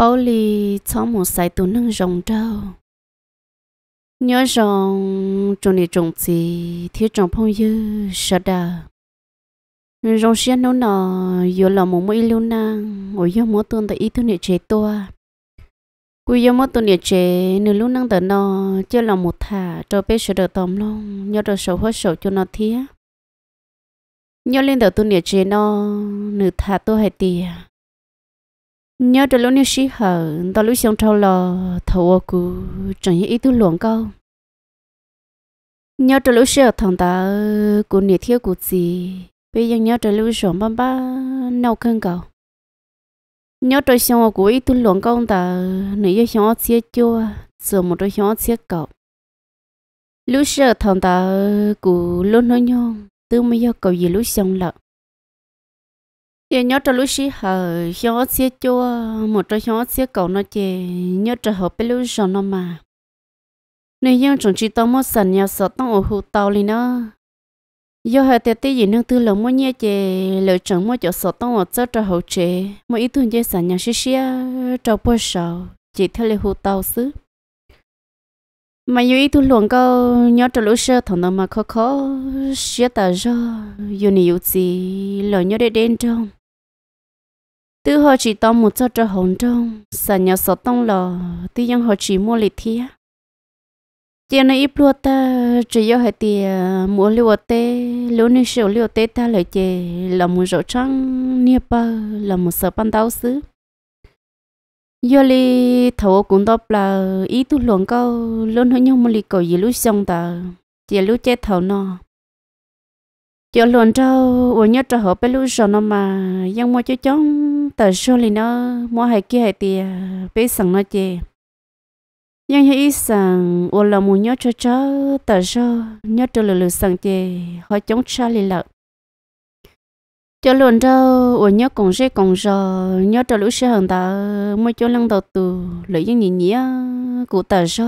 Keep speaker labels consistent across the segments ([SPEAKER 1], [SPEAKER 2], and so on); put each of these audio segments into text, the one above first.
[SPEAKER 1] bao lì cháu một sai tụ nâng rồng đâu nhớ rồng trong này trồng gì thiếu trồng phong dư sợ đờ rồng xe nấu nọ giờ là một mũi lưu năng ở giờ mỗi tuần tại ý thứ này chế toa cú giờ mỗi tuần này chế nửa lưu năng tại nó chưa là một thả cho bé sợ đờ tòm lông, nhớ đờ sầu hết sầu cho nó thía nhớ lên đầu tuần này chế nó nửa thả tôi hai tiền nhớ được lúc như xí hở tao lúc xong trâu lò thầu ô cú chẳng như ý tư luồng câu nhớ được lúc xí ở thằng ta cú nhiệt thiếu cú gì bây giờ nhớ được lúc xong bấm bá nấu cơm cầu nhớ được xong ở cú ý tư luồng câu ta nãy giờ xong ở chia chua giờ một đôi xong ở chia cầu lúc xí ở thằng ta cú luôn nói nhon tư mới giờ cầu gì lúc xong lợn giờ nhớ cho lúc xí hở nhớ xí cho một cho nhớ xí cầu nó chè nhớ cho hợp bên lúc giờ nó mà nếu như chúng chỉ tao mất sẵn nhà sợ tao ở hụt tao liền đó giờ hai tết tết gì nương tư lòng mua nhớ chè lẩu chẳng mua cho sợ tao ở chỗ cho hậu chè mua ít tuần chơi sẵn nhà xí xí cho bữa sau chỉ theo lời hụt tao xứ mà yêu ít luồng câu nhớ cho lũ sơ thằng nó mà khó khó sơ ta do yêu nhiều gì lời nhớ để đến trong tư họ chỉ to một cho cho hồn trong sợ nhỏ sợ tông lò tư dân họ chỉ mua lịch thi chị này ít luôn ta chỉ do hai tia mua liu tê lúa ni sầu liu tê ta lại chè là một rổ trắng nia ba là một sợ ban tao xứ do li thầu cũng đọc là ý tu luận câu luôn hơi nhau một lịch cầu gì lúc xong ta chị lúc chết thầu nó kiểu luôn cho ở nhất cho họ bên lúc giờ nó mà nhưng mà chú chống tờ số thì nó mua hai kia hai tiền bé sẵn nó chê nhưng hãy sẵn ở là muốn nhớ cho cháu tờ số nhớ cho lừa lừa sẵn chê họ chống cha lì lợ cho luôn cho ở nhớ còn sẽ còn giờ nhớ cho lũ sẽ hàng ta mới cho lăng đầu từ lấy những nhỉ nhỉ của tờ số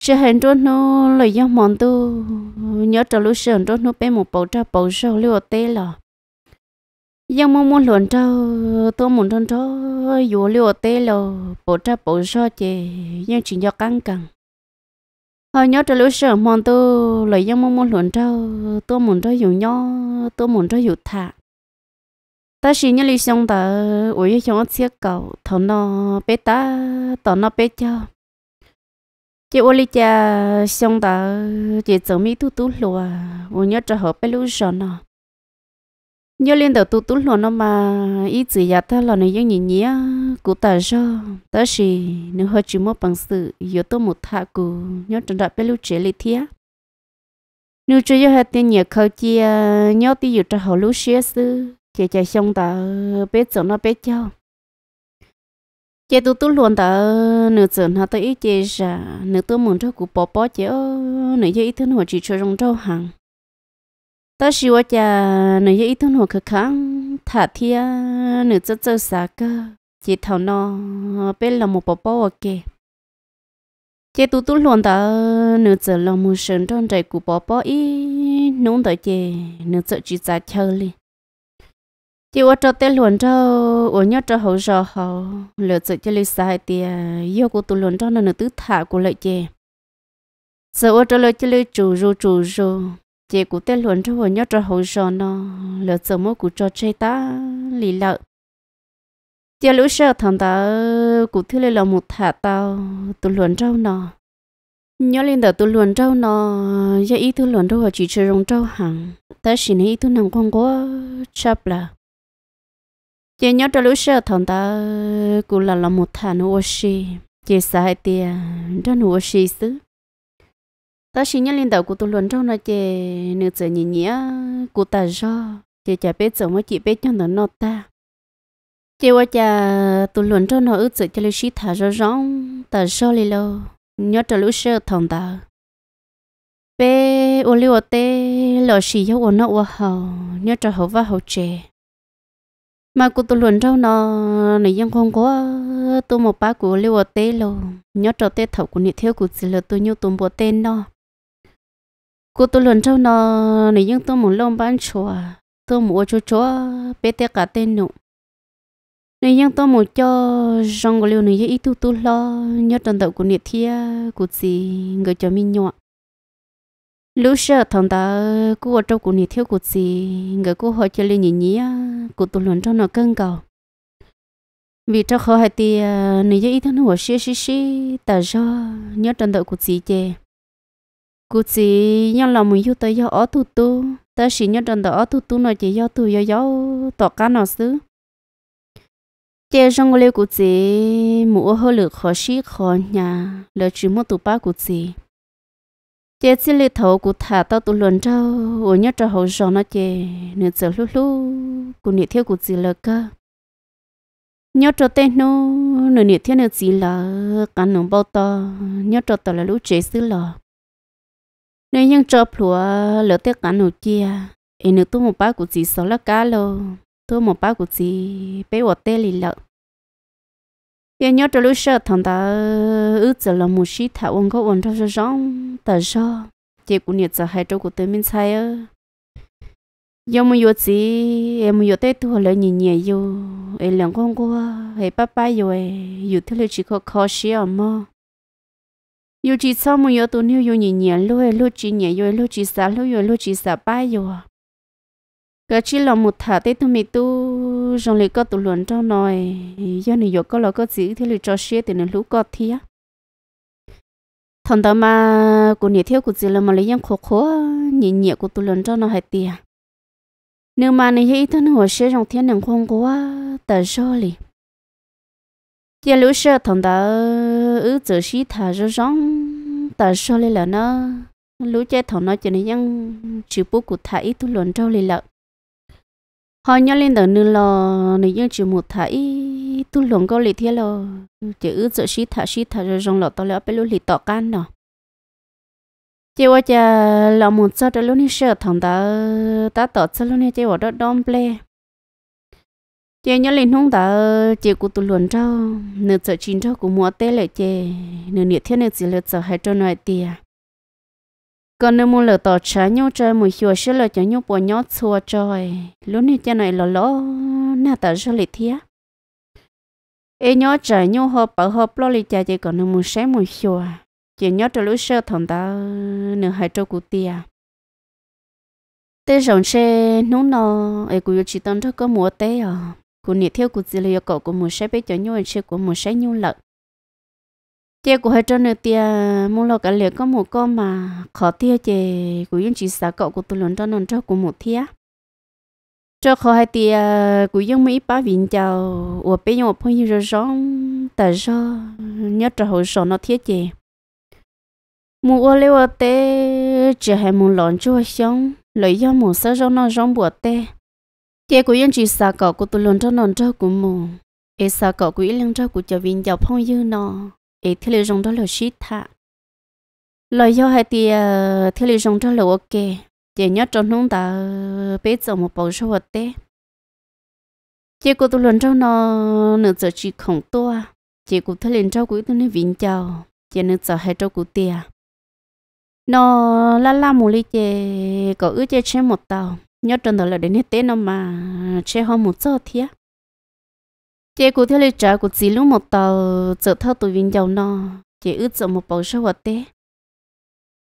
[SPEAKER 1] sẽ hẹn cho nó lời do mộng tu nhớ trò lúc sờn cho nó bé một bầu trao bầu sâu lưu tê lò nhưng mong muốn luận trao tôi muốn thân cho dù lưu tê lò bầu trao bầu sâu chè nhưng chỉ do căng cẳng họ nhớ trò lúc sờn mộng tu lời do mong muốn luận trao tôi muốn cho dù nhó tôi muốn cho dù thả ta chỉ nhớ lý xong ta ủi cho nó chiếc cầu thằng nó bé ta thằng nó bé cháu chị ô li cha xong ta chị chở mi tu tu lùa ô nhớ cho họ bé lũ sợ à, nhớ lên đầu tu tu lùa nó mà ý chỉ ya ta là nó những nhìn nhía cụ ta cho ta chỉ nếu họ chỉ muốn bằng sự yếu tố một thà cụ nhớ trong đại bé lũ trẻ li thía nếu cho yếu hết tiền nhiều khâu chia à, nhớ tí yếu cho họ lũ xía sư chị chạy xong ta bé chở nó bé cháu chị tôi tôi luôn ta nửa giờ nó tới ít chị ra nửa tôi muốn cho cụ bỏ bỏ chị ơ nửa giờ ít tuần họ chỉ cho trong rau hàng ta xí quá cha nửa giờ ít tuần họ cực kháng thả thia nửa giờ giờ xa cơ chị thảo nó bên là một bỏ bỏ ok chị tôi tôi luôn ta nửa giờ là muốn sớm trong trời cụ bỏ bỏ ít nông tới chị nửa giờ chỉ ra chơi liền chỉ ở chỗ tên luận cho ở nhớ cho hậu giờ họ lựa chọn cho lịch sai thì à, yêu của tôi luận cho nên tứ thả của lại chè giờ ở chỗ lựa cho lựa chủ ru chủ ru chè của tên luận cho ở nhớ cho hậu giờ nó lựa chọn mỗi của cho chơi ta lì lợi giờ lũ sợ thằng ta cụ thứ lên là một thả tao tôi luận cho nó nhớ lên đó tôi luận cho nó giờ ý tụi luận cho chỉ chơi rong cho hàng ta xin ý tụi nàng con quá, chắp là chị nhớ cho lúc sơ thằng ta cũng là là một thằng ô xì chị sai tia cho nó ô xì xứ ta xin nhớ lên đầu của tôi luôn trong nó chị nữ tử nhìn nhía của ta do chị chả biết giờ mới chị biết cho nó nó ta chị qua chả tôi luôn trong nó ước cho lúc xí thả ra rõ ta do lì lâu nhớ cho lúc sơ thằng ta bé ô liu tê lò xì yếu ô nó ô hầu nhớ cho hậu và hậu chè mà cụ tôi luận rau nó này dân không có tôi một ba của Lưu liu tê lô nhớ trâu tê thầu của nhiệt thiếu của chỉ là tôi nhớ tôi bộ tên đó. cụ tôi luận rau nó này dân tôi một lông bán chùa tôi một chỗ chỗ, bé tê cả tên nữa. này dân tôi một cho rong của liu này ít tu tu lo nhớ trần đầu của nhiệt thiếu của chỉ người cho mình nhọ lúc sợ thằng ta cua trâu của nhị thiếu của gì người cua hỏi chơi lên nhị nhí của tụi lớn cho nó cân cầu vì cho khó hay thì nếu à, như ý thức nó xí xí xí ta do nhớ trần đợi của gì chè của gì nhớ là mình yêu tới do ó tu tu ta chỉ nhớ trần đợi ó tu tu nó chỉ do tu do do tọt cá nó xứ chè trong cái của gì mua hơi lực khó xí khó nhà là chỉ một tụ ba của gì chế xin lê thấu cụ thả tao tụ luận trâu ở nhớ trâu hậu gió nó chế nửa giờ lú lú cụ nửa theo cụ gì lơ cơ nhớ trâu tên nó nửa nửa theo nửa gì lơ cả nửa bao to nhớ trâu tao là lú chế xứ lò nửa nhân trâu plúa lỡ tiếc cả nửa chia ấy nửa tu một bát cụ chỉ sáu lá cá lô tu một bát cụ chỉ, bé ở tê lì lợ giờ nhớ cho lúc sợ thằng ta ước giờ là một sĩ thảo ông có ổn cho cho rong tờ cho chị cũng nhiệt giờ hai chỗ của tôi mình sai ơ giờ mà vô gì em mà vô tới tôi lại nhìn nhẹ vô em làm con cô em ba ba rồi dù thế là chỉ có khó xí ở mà dù chỉ sao mà vô tôi nếu vô nhìn nhẹ luôn luôn chỉ nhẹ rồi luôn chỉ sao luôn rồi luôn chỉ sao ba rồi rồi chỉ là một thả tết thôi mình tu trong lịch có tu luận cho nói do này có là có giữ thì là cho xe thì nên lúc có thi á thằng đó mà của nhiệt thiếu của gì là mà lấy những khó khó nhẹ nhẹ của tu luận cho nó hay tiệt à. nếu mà này hay thì nó sẽ trong thiên đường không có tờ số lì giờ lúc xe thằng đó ở giờ xí thả rồi rong tờ số lì là nó lúc chơi thằng nó cho nên những chịu bút của thả tu tụ luận cho lì lợn họ nhớ lên đó nữa lo này nhưng chỉ một thấy tu lồng có lì thế lo chỉ ước sợ xí thả xí thả rồi rong lọ to lỡ bên lúc lì tọ can đó chỉ ว่าจะเราหมดซะแต่ลูกนี่เชื่อทางตาตาต่อซะลูกนี่จะว่าดอดอมเปลเจยันลินห้องตาเจกูตุลวนเจ้าเนื้อจะชินเจ้ากูมัวเต้เลยเจเนื้อเนี่ยเท่าเนื้อสิเลยจะให้เจ้าหน่อยเตี้ย còn nếu muốn lựa tỏ trả nhau chơi mùi chùa sẽ lựa cho nhau bỏ nhau xua chơi lúc này cha này là lỗ na ta sẽ lì thía ê nhớ trả nhau hợp bảo hợp lo lì cha chỉ còn nếu muốn sáng mùi chùa à. chỉ nhớ cho lúc sơ thằng ta nửa hai trâu cụ tia tê rồng xe núng nọ ấy cụ chỉ tân thức có múa tê à cụ nhiệt thiếu cụ chỉ lấy yêu của mùa sáng bé cho nhau chơi của mùa sáng nhau lợn tia của hai trâu nữa tia mua lọ cả liệu có một con mà khó tia chè của dân chỉ xã cậu của tôi lớn cho non cho của một thia cho khó hai tia của dân mỹ ba vịn chào ở bên nhau phong như rồi rong tại sao nhớ cho hồi sọ nó thiết chè mua ô ở tê chỉ hai mua lọn chua xong lấy do một sơ rong nó rong bùa tê tia của dân chỉ xã cậu của tôi lớn cho non cho của một ê xã cậu của yên lăng cho của chào vịn chào phong như nó e thế lệ rong đó là shit tha lời do hay thì ờ, thế lệ rong đó là ok chỉ nhớ trong nông ta bé giờ một bầu số vật tế chỉ có tôi lần trong nó nửa giờ chỉ không to chỉ có thế lệ trong cuối tôi nên vinh chào chỉ nửa giờ hai trong cuối tia nó la la một ly chè có ước chè chén một tàu nhớ trong đó là đến hết tết nó mà chè hoa một giờ thiệt chị cụ theo lời trả của chị lúc một tàu chở thao tụi viên dầu nọ chị ướt chở một bầu sơ vật tế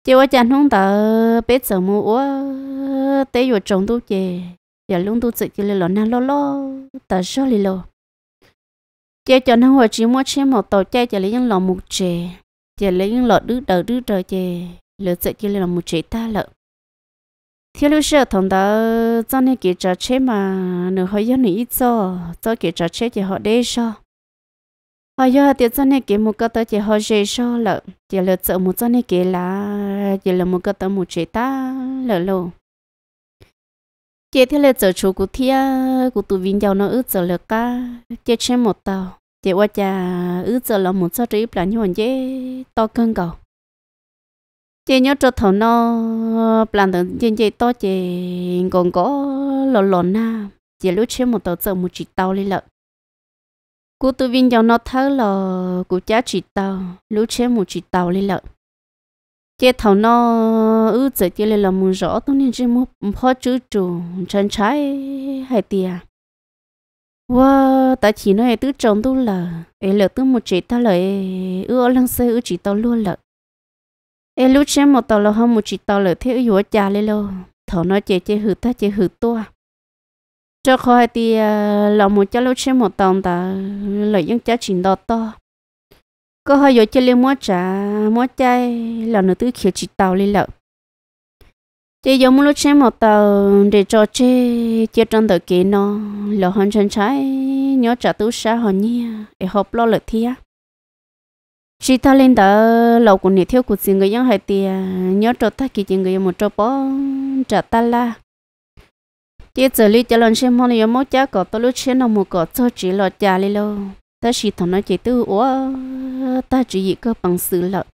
[SPEAKER 1] chị qua chăn không tờ bé chở mua ua tế vừa trồng tu chị giờ luôn tu chị chị lên lò na lo lo tờ sơ lì lo chị cho nó hồi chị mua chém một tàu chạy chị lấy những lò mục chè chị lấy những lọ đứa đờ đứa trời chè lựa chị chị lên lò mục chè ta lợn thiếu lưu sơ thằng đó cho nên kỹ trò chế mà nửa hơi dân này ít cho cho kỹ trò chế thì họ đê sao họ giờ thì cho nên kỹ một cái tới thì họ dễ sao lợ thì lợ sợ một cho nên kỹ là thì là một cái tới một chế ta lợ lô chế thì lợ sợ chú của thia của tụi viên giàu nó ít sợ lợ cả chế chế một tàu chế qua cha ít sợ là một số trí là như vậy to cân cầu chị nhớ cho thằng nó plan tưởng chị chị to chị còn có lò lộn na chị lúc trước một tàu giờ một chị tàu đi lợ cú tư viên cho nó thấy là cú cha chị tàu lúc trước một chị tàu đi lợ chị thằng nó ư giờ chị là một rõ tôi nên chỉ một phó chữ chủ chân trái hay tiền wow ta chỉ nói tư trọng tu lợ ấy lợ tứ một chị ta lợ ư lăng xe ư chị tàu luôn lợ ê lúc xem một tàu là không một chỉ tàu là thiếu yếu chả lên lâu thọ nó chế chế hử ta chế hử tua cho khỏi thì ờ, là một cháu lúc xem một tàu ta lợi những cháu chỉ đo to có hơi yếu chế lên mua trả mua chay là nó tứ kiểu chỉ tàu lên lợ chế giống lúc xem một tàu để cho chế chế trong tờ kế nó là hoàn chân trái nhớ trả tú xa họ nhia để hộp lo lợi thiệt chỉ ta lên đó lâu của nhiệt thiếu của chị người dân hay thì à, nhớ cho ta kỳ chị người một chỗ bỏ trả ta la chỉ giờ lý cho lần xem hôm nay mỗi cha có tôi lúc xem nó một có cho chỉ lọ cha đi lo ta chỉ thằng nó chỉ tư ủa ta chỉ gì cơ bằng sự lợi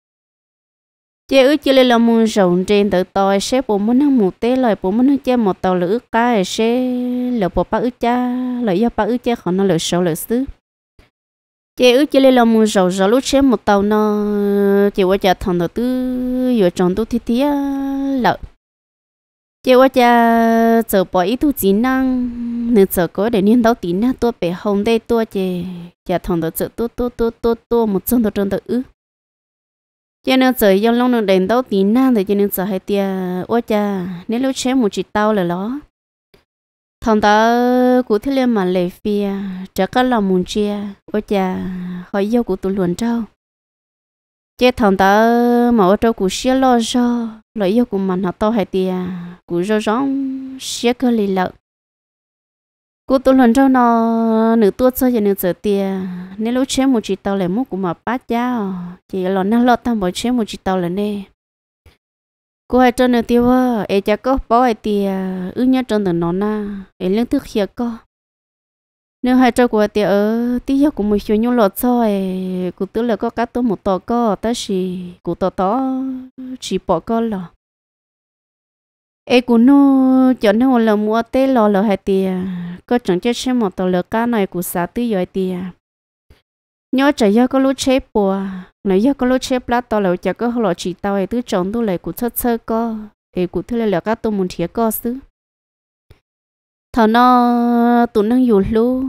[SPEAKER 1] chế ước chỉ là muốn rộng trên tự tôi sẽ bố muốn ăn một té lời bố muốn chơi một tàu lửa cái sẽ lỡ bố ba ước cha lỡ do ba ước cha họ nó lỡ sầu lỡ xứ chị ước chị là lòng mù rầu rầu lúc xem một tàu nó chị qua chợ thằng đầu tư vừa tròn tu thi tía lợ chị qua chợ chờ bỏ ít tu chỉ năng nên chờ có để niên đấu tí na tua bể hồng đây tôi chị chợ thằng đầu chợ tua tua tua tua tua một chân đầu tròn đầu ư cho nên chờ dòng long nó đèn đấu tí na thì cho nên chờ hai tia qua chợ nếu lúc xem một chị tàu là nó thằng đó cụ thế liên mà lệ phía trở cái lòng muốn chia ôi chà hỏi yêu của tôi luận trâu chết thằng đó mà ở trâu cụ xia lo cho lợi yêu của mình họ to hay tìa cụ rô rong xia cơ lì lợ cụ tôi luận trâu nó nữ tuốt sơ giờ nữ giờ tìa nếu lúc chế một chị tàu lại múc của mà bát giá chỉ lo năng lo tam bỏ chế một chị tàu lại nè cô hai trơn được tiêu ơi, ấy cha có bảo ấy thì ư nhá trơn được nó na ấy lương thức hiệp co. nếu hai cho của thì ở tí giờ cũng một số nhung lọt cho ấy cụ tức là có cá tôm một tò co ta chỉ cụ tò tò chỉ bỏ co lò ấy cụ nu cho nó là mua tê lò lò hai thì à, có chẳng chết xem một tò lợn cá này cụ xả tí giờ thì à nhớ chả nhớ có lúc chế bùa nếu nhớ có lúc chế lá to là chả có họ chỉ tao ấy tứ chọn tu lại cụ thơ thơ co ấy cụ thơ lại là các tu muốn thiệt co xứ thọ nó tụ năng dù lu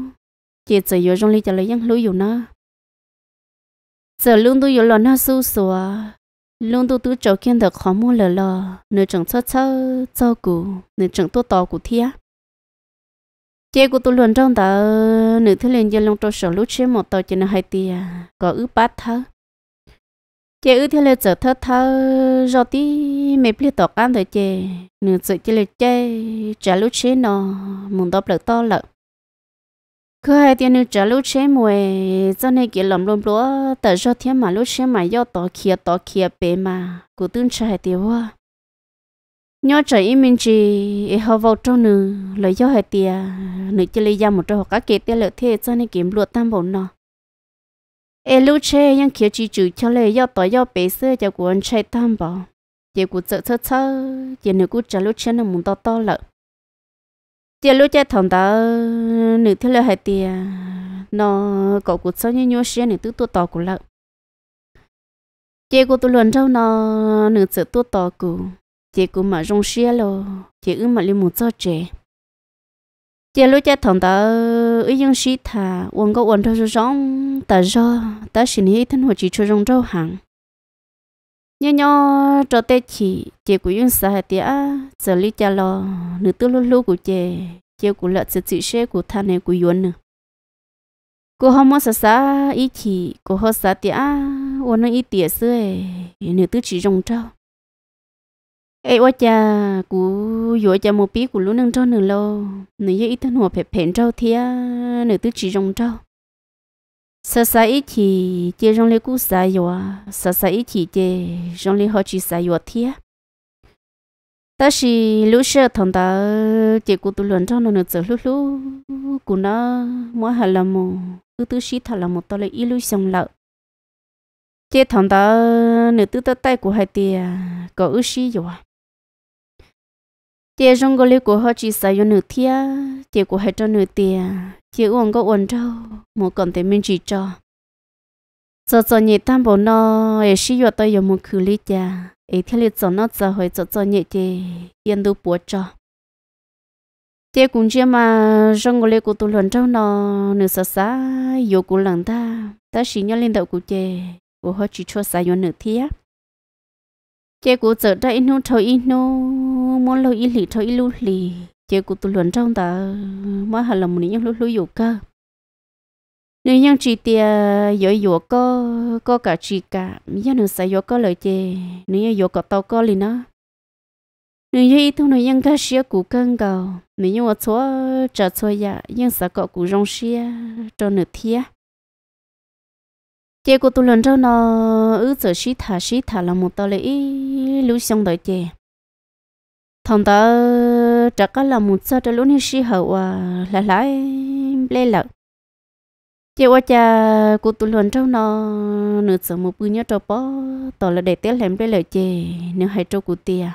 [SPEAKER 1] chỉ chỉ vô trong ly chả lấy những lu dù nó giờ luôn tu dù lo nó su sủa luôn tu tứ chọn kiến được khó mua lờ lờ nếu chẳng thơ thơ cho cụ nếu chẳng tu to cụ thiệt chế của tôi luôn trong tờ ờ, nữ thứ liền dân long trong sổ lúc chế một tờ chỉ là hai tia à, có ứ bát thơ chế ứ thế lên giờ thơ thơ do tí mấy pli tọt ăn thời chế nữ sự chế lên chế trả lúc chế nó muốn đọc được to lợ cứ hai tia nữ trả lúc chế mùi cho nên cái lòng lồm lúa tờ do thiên mà lúc chế mà do tỏ kia tỏ kia bề mà của tương hai tia hoa nhớ trời ý mình chỉ họ vào trong nữ lời do hệ tiề nữ chỉ lấy ra một trong họ các kế tiề lợi thế cho nên kiếm luật tam bổn nọ e lúc che nhưng kiểu chỉ chủ cho lời do tỏi do bể sơ cho của anh chạy tam bảo chỉ của sợ sợ sợ chỉ nữ của trả lúc che nó muốn to to lợ chỉ lúc che thằng ta nữ thế lợi hệ tiề nó cậu của sao như nhớ xe nữ tứ tu tỏ của lợ chỉ của tôi luận trong nó nữ sợ tu tỏ của chị cũng mà rong xia lo chị ư mà lên một cho chị. chị lúc cha thằng ta ư dùng xí thà uống có uống thôi rồi rong ta do ta xin hi thân hồ chị cho rong rau hàng nhớ nhớ cho tết chị chị cũng dùng xài tía giờ lúc cha lo nữ tư lúc lúc của chị chị cũng lợt sự chị xe của thằng này của yến nữa cô không muốn sợ sợ ý chị cô hơi sợ tía uống nó ít tía xưa nữ tư chỉ rong rau เอ้ว่าจะกูอยู่จะ một biết của lúc nâng trâu nửa lô nửa giờ ít thân hòa phép phèn thía nửa tư chỉ rong trâu sa sa ít chỉ chơi rong lấy cú sa yo sa sa ít chỉ chơi rong lấy họ chỉ sa yo thía ta chỉ lúc sơ thằng ta chơi cú tu luyện trâu nửa giờ lúc cú nó mỗi hà là cứ tư sĩ thà là một to ít lúc xong lợ chơi thằng ta nửa tư ta tay của hai tia có ước sĩ yo tia trong gò liu của họ chỉ xài cho nửa tia tia của hết cho nửa tia chỉ uống có uống đâu một còn thì mình chỉ cho Cho cho nhị tam bảo nó ấy sử dụng tới dùng một khử lý cha ấy theo lý cho nó giờ hồi cho cho nhị chê yên đủ bỏ cho tia cũng chưa mà trong gò liu của tôi lần trâu nó nửa sợ xa dù của lần ta ta chỉ nhớ linh đạo của chê của họ chỉ cho xài cho nửa tia chế cụ giờ đây inu thôi inu muốn lâu ít lì thôi ít lú lì chế cụ tụ luận trong ta mà hà lòng mình những lú lú dụ cơ nếu nhân chỉ tia dỗ dỗ có có cả chỉ cả nhân nữ sẽ dỗ có lời chế nếu nhân dỗ có tao có lì đó nếu như ít thôi nhân cái xia cụ cân cầu nếu như ở chỗ trả chỗ ya nhân dạ, sẽ có cụ rong xia cho nửa thiệt chị của tôi lần trước nó ứ giờ xí thả xí thả là một tờ lễ lưu xong đợi chị thằng ta chắc cá là một sao trả lũ như xí hậu à là lại lê lợ chị qua cha của tôi lần trước nó nửa giờ một bữa nhớ trâu bó tờ là để tiết làm lê lợ chị nếu hai trâu của tia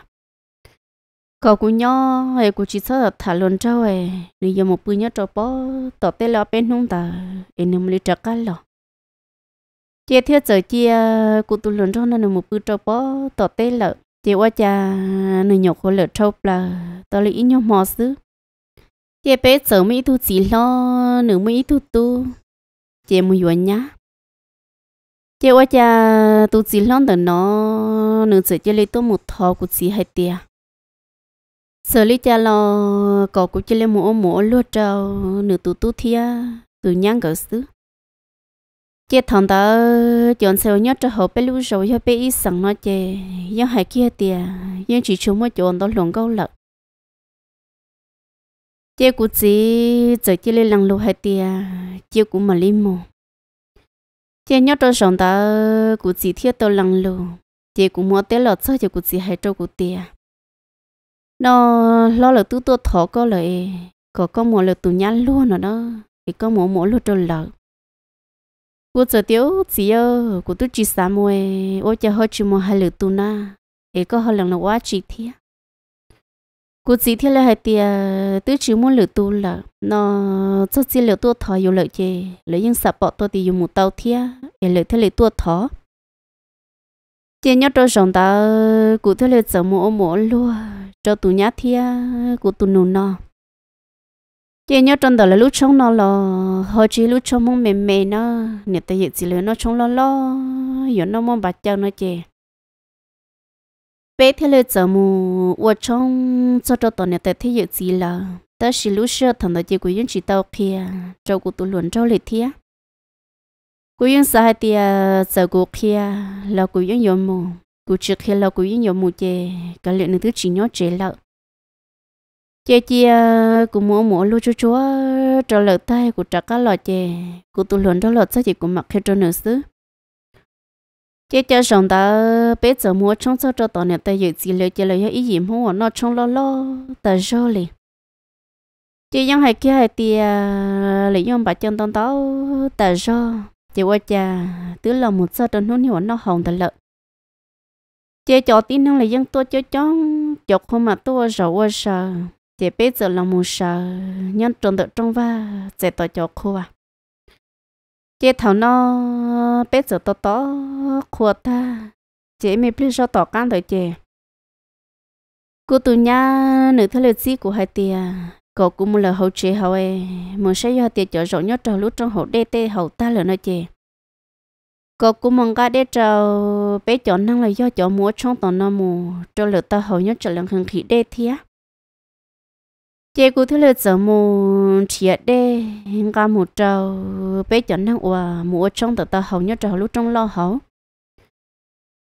[SPEAKER 1] cậu của nhỏ hay của chị sợ thả lần trâu ấy nếu giờ một bữa nhớ trâu bó tờ tê là bên hông ta em nên lấy chắc cá lọ chia theo giờ chia cụ tụ lớn trong nó một bữa trâu bó tỏ tê lợ chị qua cha nửa nhậu khổ lợ trâu là tỏ lý nhau mò xứ chị bé sợ mấy thu chỉ lo nửa mấy thu tu chị mua yuan nhá chị qua cha tu chỉ lo đợt nó nửa sợ chị lấy tôi một thò cụ chỉ hai tia sợ lý cha lo có cụ chỉ lấy một ôm luôn trâu nửa tu tu thia từ nhang cỡ xứ chế thằng ta chọn xe nhớ cho họ bé lưu rồi họ bê ít sẵn nó chê nhưng hai kia tiề nhưng chỉ chúng mới chọn đó luồng câu lợt chế cũng chỉ giờ chỉ lên lăng lô hai tiề chế cũng mà lên mồ chế nhớ cho thằng đó cũng chỉ thiết tôi lăng lô chế cũng mua té lợt sao chế cũng chỉ hai trâu cũng tiề nó lo là tú tôi thọ có lợi có có mua là tụ nhắn luôn rồi đó thì có mua mua luôn trâu lợt 我做掉只要我都只三毛诶，我就好只毛还留多呢，一个好两了我几天，我几天了还点都只毛留多了，那这只留多头有了耶，留用十八多的有木到天，也留天留多头，今年都上到古天了怎么我摸了，找度伢天古度弄呢。chị nhớ trong đó là lúc chống nó lo họ chỉ lúc chống mong mềm mềm nó nè tay hiện chỉ nó chống lo lo giờ nó mong bạch chân nó chị bé thế là giờ mù ở trong cho cho tao nè tay thế hiện chỉ là ta chỉ lúc xưa thằng đó chị cũng yên chỉ tao kia cho cô tôi luôn cho lịch thiệt cô yên sai thì giờ cô kia là cô yên yếm mù cô chỉ kia là cô yên yếm mù chị cái lệ này thứ chỉ nhớ chị lợi chị chia cũng mua mua lu chú chú trở lợt tay của trả cá lọt chè của tụ luận đó lọt sao chị của mặc khi cho nữ xứ chị cho sống ta bé giờ mua trong sao cho tao nè tay dự gì lời chị lời ý gì không nó trong lo lo ta rô liền chị dân hay kia hay tia lý dân bà chân tông tao ta rô chị qua cha tứ là một sao trong nó nó hồng ta lợt chị cho tin năng là dân tôi cho chóng chọc không mà tôi sợ quá sợ chị bây giờ là mù sợ nhân trộn được trong va chạy tỏ cho khu à chị thảo nó bây giờ tỏ tỏ khu ta chị mới biết sao tỏ can thôi chị cô tụi nhà nữ thay lời gì của hai tia à, cậu cũng muốn là hậu chị hậu ấy muốn sẽ do tia chở rộng nhất trâu lúc trong hậu đê tê hậu ta là nói chị cậu cũng mong cái đê trâu bé chọn năng là do chọn múa trong tòa nó mù cho lửa ta hậu nhất trở lần hàng khí đê thía chị cũng thấy là giờ mù chia đê ngà mù trâu bé chọn năng ủa mù trong tờ tờ hầu nhớ trâu lúc trong lo hậu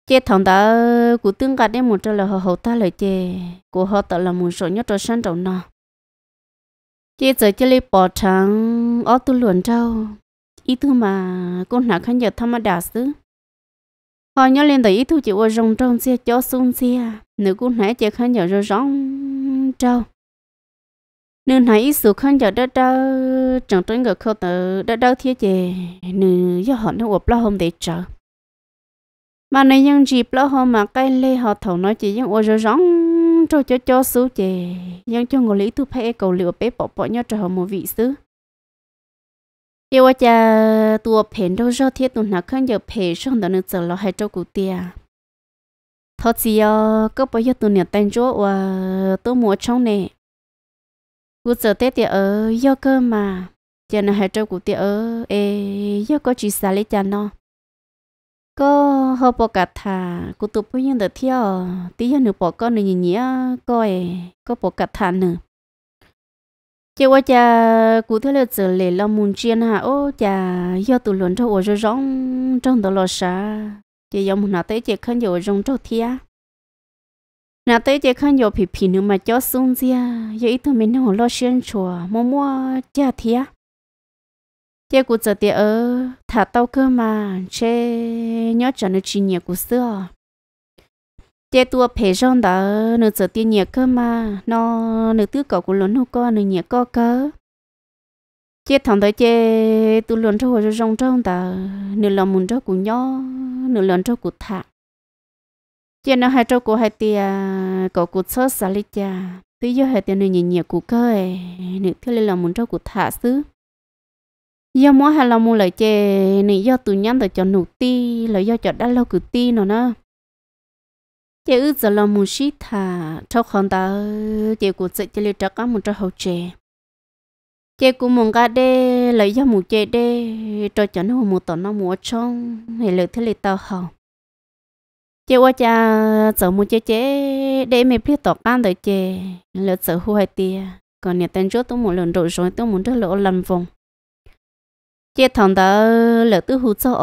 [SPEAKER 1] chị thằng ta cũng tương cả đê mù trâu là hậu ta lời chị của họ tờ là mù sợ nhớ trâu sang trâu nọ chị giờ chị lấy bỏ trắng ó tu luồn trâu ý thứ mà con nào khán giả tham đà xứ họ nhớ lên tới ý thứ chỉ ủa rong trong xe chó xuống xe nữ cô nãy chị khán giả rồi rong trâu nên nói ít số khăn giờ đó đó chẳng tới người không tới đó đó thiết gì nên do họ nó uổng lo hôm để chờ mà này nhân dịp lo hôm mà cái lê họ thầu nói chỉ những ô rồi rong cho cho cho số chè nhưng cho người lý tu phải cầu liệu bé bỏ bỏ nhau trở họ một vị sứ điều yêu cha tua phèn đâu do thiết tu nào khăn giờ phèn xong đó nữa giờ lo hai cho cụ tia thật gì à có bao giờ tu nhà tan chỗ và tôi mua trong này u giờ tết thì ở do cơ mà giờ nó hai trâu cụ thì ở ê do có chỉ xả lấy cho nó có họ bỏ cả thà cụ tụt bây giờ được theo tí giờ nữa bỏ con nữa nhìn nhía coi cô bỏ cả thà nữa chứ qua cha cụ thế là giờ lệ lo muốn chuyên ha ô cha do tụi luận cho ô rồi rong trong đó lo xa chỉ do muốn nói tới chỉ khăn giờ rong cho thia nà tới chơi khăn nhiều phì phì nữa mà cho xuống ra giờ ít thôi mình nó lo xuyên chùa mua mua cha thía chơi cụ giờ tiệt ơ, thả tàu cơ mà chơi nhớ cho nó chỉ nhiều cụ xưa chơi tua phê rong đó nó giờ tiệt nhiều cơ mà nó nó tự cậu của lớn nó co nó nhiều co cơ chế thằng tới chơi tu lớn cho hồi rong trong đó nó làm muốn cho cụ nhỏ nó làm cho cụ thả chị nó hai trâu cổ hai tia cổ cụ sơ xả lý cha thứ giờ hai tia này nhìn nhiều cụ cơ ấy nữ thứ là muốn trâu cụ thả xứ do mỗi hai lòng muốn lời chê nữ do tụi nhắn tới cho nụ ti lời do cho đã lâu cử ti nó nó chị ư giờ lòng muốn xí thả trâu không ta chị cụ sẽ chơi lấy trâu cá muốn trâu hậu chè chị cụ muốn cá đê lời do muốn chê đê trâu cho nó muốn tỏ nó muốn trong thì lời thế lên tao hậu chế qua cha giờ mua chế chế để mình biết tỏ ban đời chế lỡ giờ hư hay tia còn nhà tên chỗ tôi muốn lần đổi rồi tôi muốn rất lỗ làm vòng chế thằng đó lỡ tôi hụt cho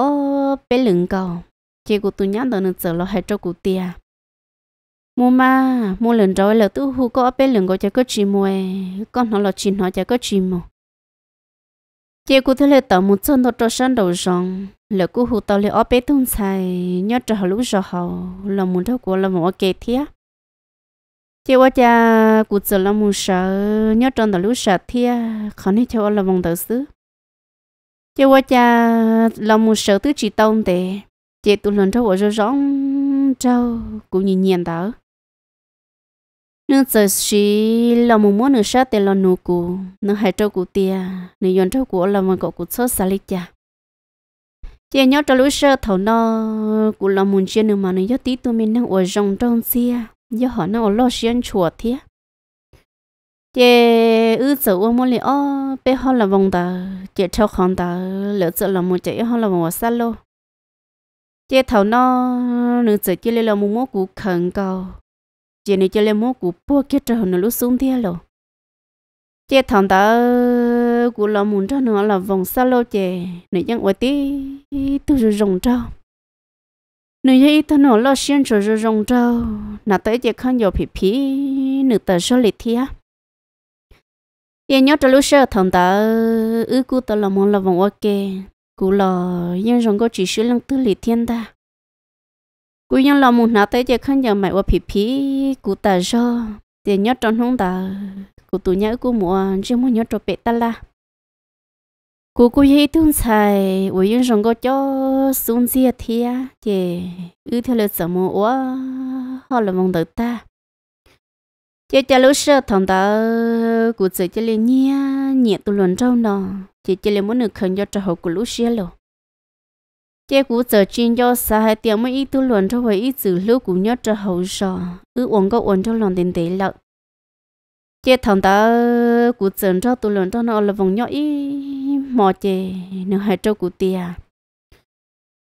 [SPEAKER 1] bé lưng cầu chế của tôi nhắn đó nên giờ lo hay cho cụ tia mua ma mua lần rồi lỡ tôi hụt có bé lưng cầu cho có chim mua con nó là chim nó cho có chim mua chế của tôi lỡ tao muốn cho nó cho sân đầu rong lỡ cú hụt tàu lỡ ở bé tung xài nhớ trở lúc giờ hậu là muốn thâu của là một kẹt thế chị qua cha cụ giờ là muốn sợ nhớ trở tàu lúc sợ thế khó nên cho là vòng đầu xứ chị qua cha là muốn sợ tứ chỉ tông để chị tụ lần thâu ở rõ rõ trâu cũng nhìn nhìn tàu nên giờ chỉ là một món nữa sát để là nụ cụ nên hai trâu cụ tia nên yon trâu cụ là một cậu cụ sốt xà lịch cha chị nhớ cho lũ sơ thầu nó cũng là muốn chơi nữa mà nó nhớ tí tụi mình đang ở trong trong xe nhớ họ nó ở lo xuyên chùa thế chị ư sợ ô mua liền ô bé họ là vòng ta chị cho con ta lỡ sợ là muốn chạy họ là vòng ở xa lô chị thầu nó nữ sợ chị lên là muốn mua cụ khẩn cầu chị này chị lên mua cụ bua kia cho nó lũ xuống thế lô chị thằng ta của cũng là muốn cho nó là vòng xa lâu chè nữ nhân quá tí tôi rồi rồng trâu nếu như ít nó lo xuyên rồi rồi rồng trâu nà tới chè khăn dầu phì phì nữ tờ số lì thia yên nhớ cho lúc sơ thằng ta ư cụ tờ là muốn là vòng ok cụ là yên rồng có chỉ số lăng tư lịch thiên ta cụ yên là muốn nà tới chè khăn dầu mày quá phì phì cụ tờ so tiền nhớ trong không ta cụ tụi nhớ của mùa chứ mua nhớ cho bé ta la cô cô ye tuân sai wo yin rong go cho sun xia thia che ư theo lơ sở mô wa họ là mong đợi ta che cha lô sơ thằng ta cụ sợ cho lên nhia nhẹ tu luận trâu nọ che cho lên muốn được khẩn cho trò hậu của lũ xia lô che cụ sợ chuyên cho sa hai tiếng mới ít tu luận trâu với ít giữ lũ cụ nhớ trò hậu sọ ư uống có uống trâu lòng tiền tế lợt chế thằng ta cụ trần cho tụi lần cho nó là vòng nhỏ ý mò chè nó hay cho cụ tia à.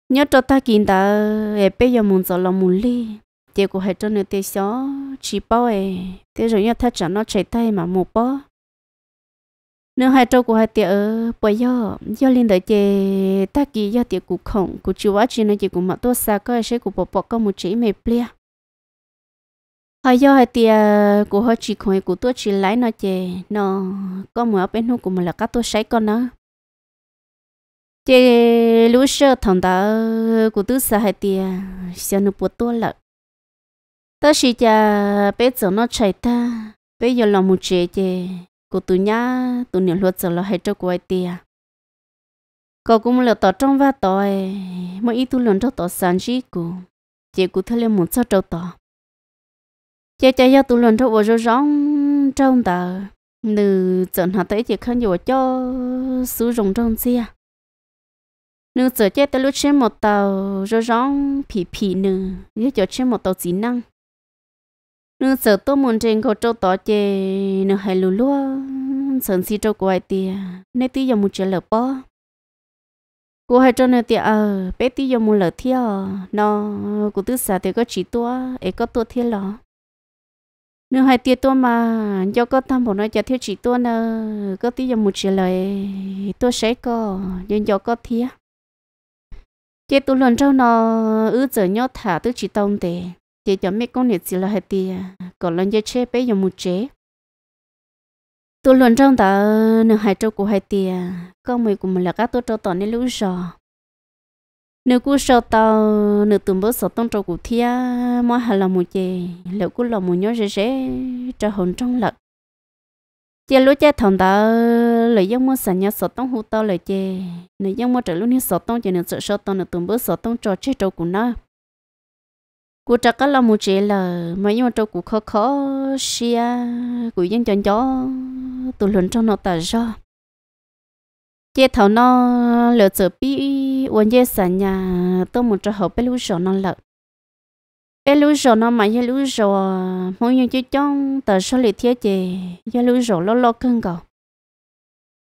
[SPEAKER 1] nhớ cho ta kiện ta em bây giờ muốn cho lòng muốn ly chế cụ hay cho nó tia xó chỉ bao em thế rồi nhớ thắt chẳng nó chạy tay mà một bó nếu hai trâu của hai tia, ở bây giờ do liên đợi chế ta kỳ do tiệt cụ khổng cụ chịu quá chuyện nói chị cũng mặc tua xa có sẽ cụ bỏ bỏ có một chỉ mệt plia họ do hai tia của họ chỉ khỏi của tôi chỉ lấy nó chè nó có một bên hông của mình là các tôi sấy con nó chè lúa sơ thằng đó ờ, của ờ, tôi sợ hai tia xem nó bớt tôi lợn ta chỉ cha bé giờ nó chạy ta bé giờ làm một chè chè của tôi nhá tôi nhiều luật giờ là hai trâu của hai tia à. có cũng là tỏ trong va tỏi ờ, mà ít tôi lần cho tỏ sản chỉ của chè của tôi lên muốn sao trâu tỏ chơi chơi cho tụi lần thôi vừa rồi rong trong tờ nữ trận họ tới chỉ khăn dùa cho sử dụng trong xe nữ chọn chơi tới lúc trên một tàu rồi rong phì phì nữ như cho trên một tàu chỉ năng nữ chọn tôi muốn trên cầu trâu tỏ chơi nữ hay lù lúa sẵn xí trâu của ai tìa nên tí giờ muốn chơi lỡ bỏ. cô hai trâu nơi tìa ờ bé tí giờ muốn lỡ thiêu nó cô tứ xả thì có chỉ tua ấy có tua thiêu lỏ nếu hai tia tôi mà cho có tham bộ nó cho thiếu chỉ tôi nè có tí giờ một chỉ lời tôi sẽ có nhưng cho có thiếu chị tôi lần trong nó ứ giờ nhớ thả tôi chỉ tông để chị cho mấy con này chỉ là hai tia còn lần cho chế bé giờ một chế tôi lần trong đó nửa hai trâu của hai tia con mày của mình là các tôi trâu tỏ nên lũ giò nếu cô sợ tao nếu tụm bớt sợ tông trâu cụ thia mà hà là một chè liệu cô là một nhớ rẻ rẻ cho hồn trong lợt chè lúa chè thằng ta lời giống mua sản nhà sợ tông hú tao lời chè nếu giống mua trở lúc ní sợ tông chè nếu sợ sợ tông nếu tụm bớt sợ tông cho chết trâu cụ nó cụ chắc cả là một chè là mấy nhau mà trâu cụ khó khó xia cụ dân cho gió tụi lần trong nó ta do chế thầu nó lựa chọn bi uống chế sản nhà tôi muốn cho họ bé lú sổ nó lợ bé lú sổ nó mà cái lú sổ mỗi những chú trong tờ số liệu thiết chế cái lú sổ lo lo cưng cầu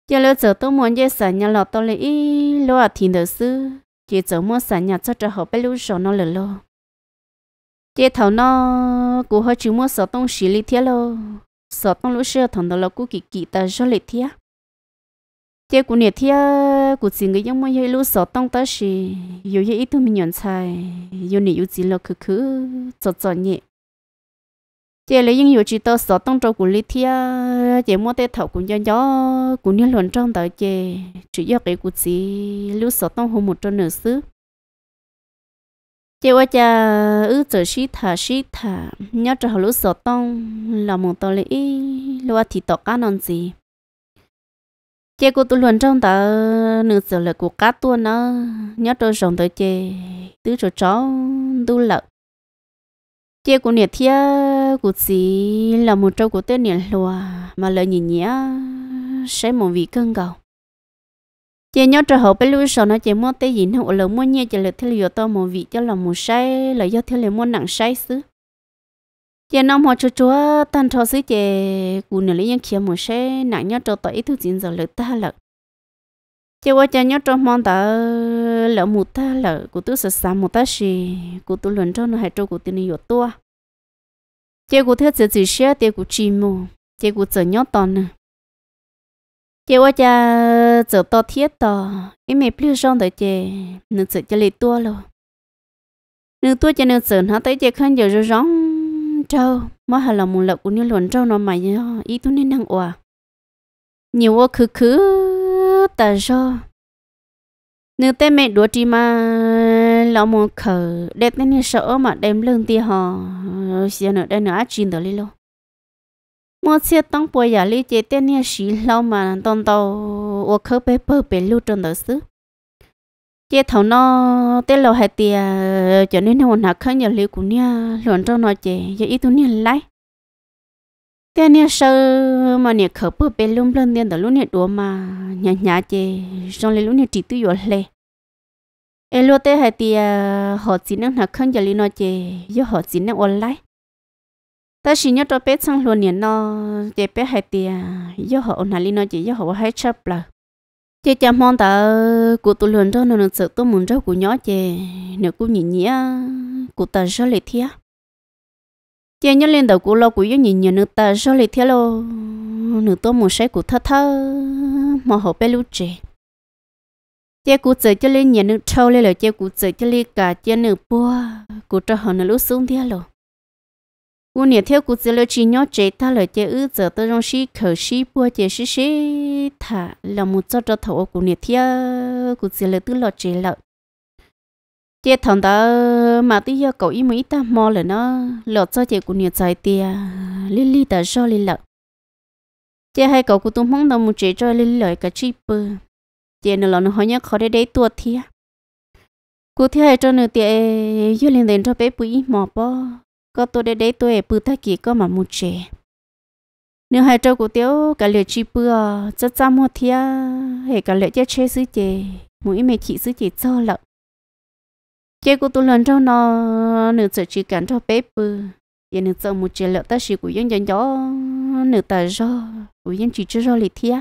[SPEAKER 1] chế lựa chọn tôi muốn chế sản nhà lọ tôi lấy lo à thì được sư chế chọn mua sản nhà cho cho họ bé lú sổ nó lợ lo chế thầu nó cũng hơi chú mua sổ tông xí lý thiết lo sổ tông lú sơ thằng đó là cũng kỳ kỳ tờ số liệu thiết tiếc của nhiệt thiê ờ, của chỉ người giống mấy lũ sọ tông tới xì dù như ít thứ mình nhận sai dù nhiệt dù chỉ lo khứ khứ chọt chọt nhẹ chị lấy những dù chỉ tơ sọ tông trâu của liệt thiê chị ờ, mua tê thầu cũng do nhỏ của nhiệt luận trong tới chị chỉ do cái của chỉ lũ sọ tông hôm một trong nửa xứ chị qua cha ư chờ xí thả xí thả nhớ cho lũ sọ tông là một tờ lễ lúa thì tọt cá non gì chế của tôi luận trong tờ nửa giờ là của cá tua nó nhớ tôi rồng tới chế tứ chỗ chó tu lợ chế của nhiệt thia của gì là một trâu của tên nhiệt lùa mà lời nhìn nhía sẽ một vị cân cầu chế nhớ trời hậu bấy lui sau nó chế mua tê gì nó lỡ mua nhẹ chế lực thế liệu to một vị cho là một say lỡ do thế liệu mua nặng say xứ giờ nó mà cho chúa tan cho sứ chè cụ nữ lấy những kia một xe nặng nhớ cho tới thứ chín giờ lỡ ta lỡ chỉ qua cho nhớ cho mong ta lỡ một ta lỡ cụ tôi sợ sám một ta xì cụ tôi luận cho nó hay cho cụ tôi nhiều tua chỉ cụ thiết sự chỉ xe thì cụ chỉ mù chỉ cụ sợ nhớ toàn nè chỉ qua cho sợ to thiết to em mẹ plus trong đời chè nữ sợ cho lấy tua rồi nữ tua cho nữ sợ nó tới chè khăn giờ rồi rong trâu mà hà là muốn lộc của những luận trâu nó mà ý tôi nên năng òa nhiều ô khứ khứ ta cho nếu tên mẹ đùa chỉ mà lòng muốn khờ để tên như sợ mà đem lương tiền họ xia nữa đây nữa ác chín đó đi luôn mua xe tăng bồi giả lý chế tên như sĩ lâu mà tông tàu ô khứ bé bơ bé lưu trong đó xứ chế thầu nó tết lâu hai tia à, cho nên nó học khăn nhiều liệu của nha luận trong nó chế giờ ít tuổi nha lại tiền nha sơ mà nha khở bự bê lum lên tiền đó lúc nha đùa mà nhà nhà chế trong lấy lúc nha chỉ tuổi rồi lệ em lúc tết hai tia à, họ chỉ năng học khăn nhiều liệu nó chế giờ họ chỉ năng online ta xin nhớ cho bé sang luôn nha nó chế bé hai tia à, giờ họ online nó chế giờ họ hay chấp lại chị chăm mong ta cụ tụ lần đó nó sợ tôi muốn rau của nhỏ chị nếu cô nhìn nhỉ của ta sao lại thế chị nhớ lên đầu của lo của nhớ nhìn nhỉ nữa ta sao lại thế lo nữa tôi muốn say của thất thơ mà họ bé lúc chị chị cũng sợ cho lên nhỉ nước trâu lên là chị cũng sợ cho lên cả chị nữa bua của cho họ nữa lúc xuống thế rồi u nè theo cụ chỉ lo chỉ nhớ chế ta lời chế ư giờ tôi trong sĩ khởi sĩ bua chế sĩ sĩ thả là một cho cho thầu cụ nè chỉ lo tư lo chế lợi chế thằng đó mà tí giờ cậu ý mấy ta mò là nó lọt cho chế cụ nè giải tia li li ta cho li lợi chế hai cậu cụ tung mong đâu một chế cho li lợi cả chi bơ chế nó lo nó hỏi nhớ khó để đấy tuột thia cụ thi hai cho nửa tiệ yêu liền đến cho bé bụi mò bao có tôi để đấy tôi bự thay kỹ có mà mua chè nếu hai trâu của tiếu cả liệu chi bự rất ra mua thia hệ cả liệu chết chè sứ chè mỗi mẹ chị sứ chè cho lợn chè của tôi lần trâu nó nửa sợ chỉ cản cho bé bự giờ nửa sợ một chè lợn ta chỉ của dân dân gió nửa tờ gió của dân chỉ chưa gió lì thia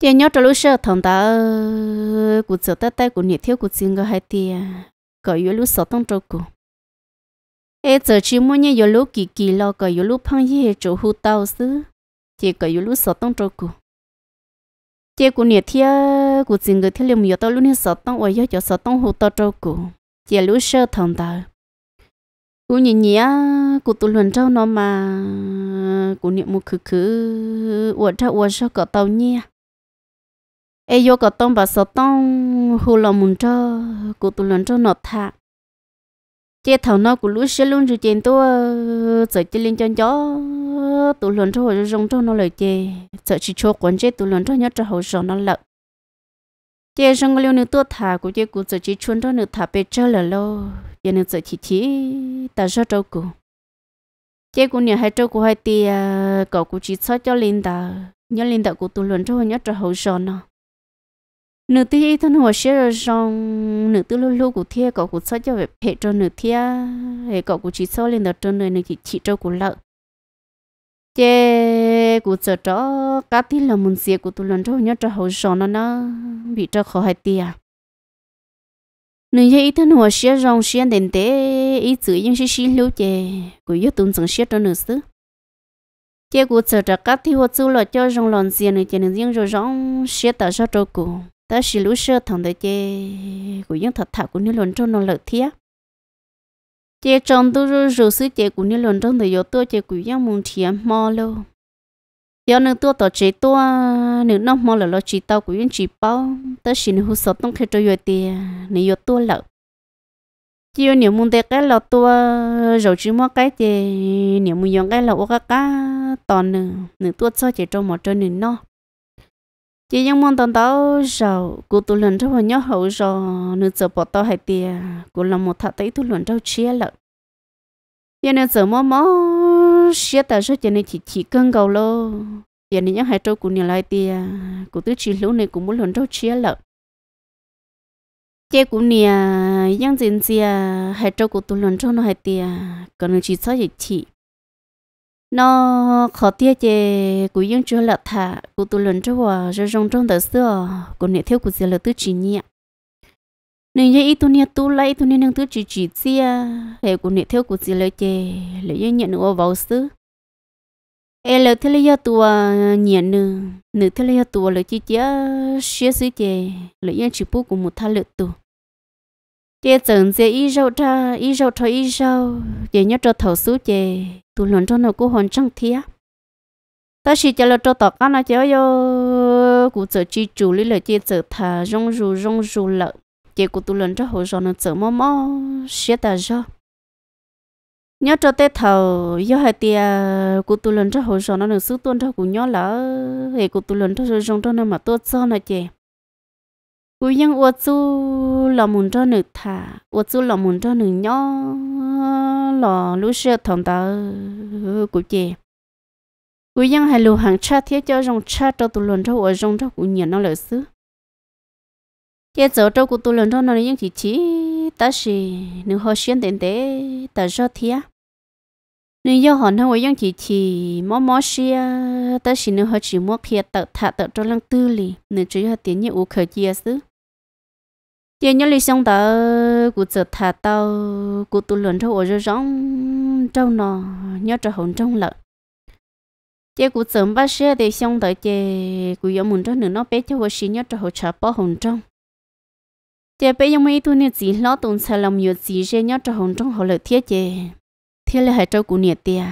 [SPEAKER 1] chị nhớ trong lúc sợ thằng ta cụ sợ tay tay cụ nhiệt thiếu cụ xin gọi hai tia gọi yếu lúc sợ tông trâu cụ ê giờ chỉ muốn nhớ lú kỳ kỳ lo cái lú phăng gì chỗ hú tao xứ chỉ cái lú sợ tông trâu cụ chỉ cụ nhiệt thia cụ chính người thiết liệm nhiều tao lú nhiệt sợ tông ôi cho sợ tông hú tao trâu cụ chỉ lú sợ thằng ta cụ nhìn nhỉ cụ tụ luận trâu nó mà cụ niệm một khứ khứ uổng trâu uổng sợ cả tao nhia ê vô cả tông bà sợ tông hú lòng muốn trâu cụ tụ luận trâu nó thà chế thầu nó cũng lũ xe luôn rồi chế tôi sợ chế lên chân chó tụi luận cho hồi rong cho nó lời chế sợ chỉ cho quấn chế tụi luận cho nhớ cho hồi rong nó lợn chế rong cái liu nữa tôi thả của chế của sợ chỉ chuôn cho nữa thả bê cho là lâu giờ nữa sợ chỉ chỉ ta cho trâu cụ chế của nhà hai trâu của hai tia à, cậu của chỉ sợ cho linh đạo, nhớ linh đạo của tụi luận cho nhớ cho hồi rong nó nữ tí ít thân hồ sẽ rồi nữ tư lô lô của thia cậu của sao cho về hệ cho nữ thia hệ cậu của chỉ sao lên đầu cho nơi nữ chỉ chỉ cho của lợ chế của sợ cho cá tí là muốn xia của tụi lần cho nhớ cho hậu sọ nó nó bị cho khó hay tia nữ như ít thân hồ sẽ rong sẽ đến tế ít chữ những sự xí lưu chế của yếu tụng chẳng sẽ cho nữ xứ chế của sợ cho cá tí hồ chú là cho rong lòn xia nữ chế nữ riêng rồi rong sẽ tạo ra cho cùng ta xí lú sơ thằng đấy chê của những thật thà của những lần trong nó lợi thiệt chê trong tôi rồi rồi sư chê của những lần trong đời yếu tôi chê của những mùng thiệt mò lâu giờ nữ tôi tổ chế tôi nữ nó mò là lo chỉ tao của những chỉ bao ta xí nữ hút sọt tông khi cho yếu tiền nữ yếu tôi lợi chiều nếu muốn để cái lọ tua rồi chỉ mua cái chè nếu muốn dùng cái lọ cái cá toàn nửa nửa tua cho chỉ trong một chỗ nửa nó chỉ những món tao tao rồi cô tu lần trong hồi nhớ hậu rồi nữa giờ bỏ tao hai tiền cô là một thằng tây tu lần trong chia lợ giờ nữ giờ mò mò chia ta rồi giờ nữ chỉ chỉ cân cầu lô giờ nữ nhớ hai trâu của nhà lại tiề của tôi chỉ lũ này cũng muốn lần trong chia lợ chế cũng nè những gì gì hai trâu của tôi lần trong nó hai tiền, còn nữ chỉ sao vậy chị nó khó tiếc chứ cú yên chưa lật thả cú tu luyện cho hòa rồi rong trong đời xưa cú nể thiếu cú xưa là tư chỉ nhẹ nên như tu nia tu lấy tu nia năng tư chỉ chỉ xia hệ cú nể thiếu cú xưa là chê là như nhận nữa vào xứ e là thế là tu nhẹ nữ nữ thế là tu là chỉ chỉ xia xứ chê là như chỉ bu của một thà lệ tu chế chừng chế ý rau ra ý rau cho ý rau chế nhớ cho thầu sú chế tụ luận cho nó cũng hoàn trang thiệt ta chỉ cho nó cho tọt ăn nó chế yo cụ chở chỉ chủ lý lợi chế chở thà rong rù rong rù lợ chế cụ tụ luận cho hồ rau nó chở mò mò xé ta rau nhớ cho tết thầu yo hai tia cụ tụ luận cho hồ rau nó được sú tuôn cho cụ nhớ lỡ hệ cụ tụ luận cho rong cho nó mà tốt cho nó chế cú yên ô chú lò mùn cho nữ thả ô chú lò mùn cho nữ nhỏ lò lú sơ thông tờ cú chè cú yên hai lù hàng cha thiết cho rong cha cho tụ luận cho ô rong cho cú nhiệt nó lợi xứ chế chỗ cho cú tụ luận cho nó yên chỉ chỉ ta sĩ nữ họ xuyên đến tế ta do thiết nữ yêu hòn nó yên chỉ chỉ mó mó xia ta sĩ nữ họ chỉ mua kia tự thả tự cho lăng tư lì nữ chỉ họ tiền như u khởi chia xứ giờ nhớ lý xong đó cụ chợ thà tao cụ tu luyện cho ổ rồi rong trâu nọ nhớ trở hồn trong lợn giờ cụ sớm bắt xe để xong đó giờ cụ yếu muốn cho nửa nó bé cho vợ xí nhớ trở hồn chả bỏ hồn trong giờ mấy tu nè chỉ lo tồn xà lòng nhiều chỉ riêng nhớ cho hồn trong họ lợi thiết giờ thiết là hai trâu cụ nhiệt tiền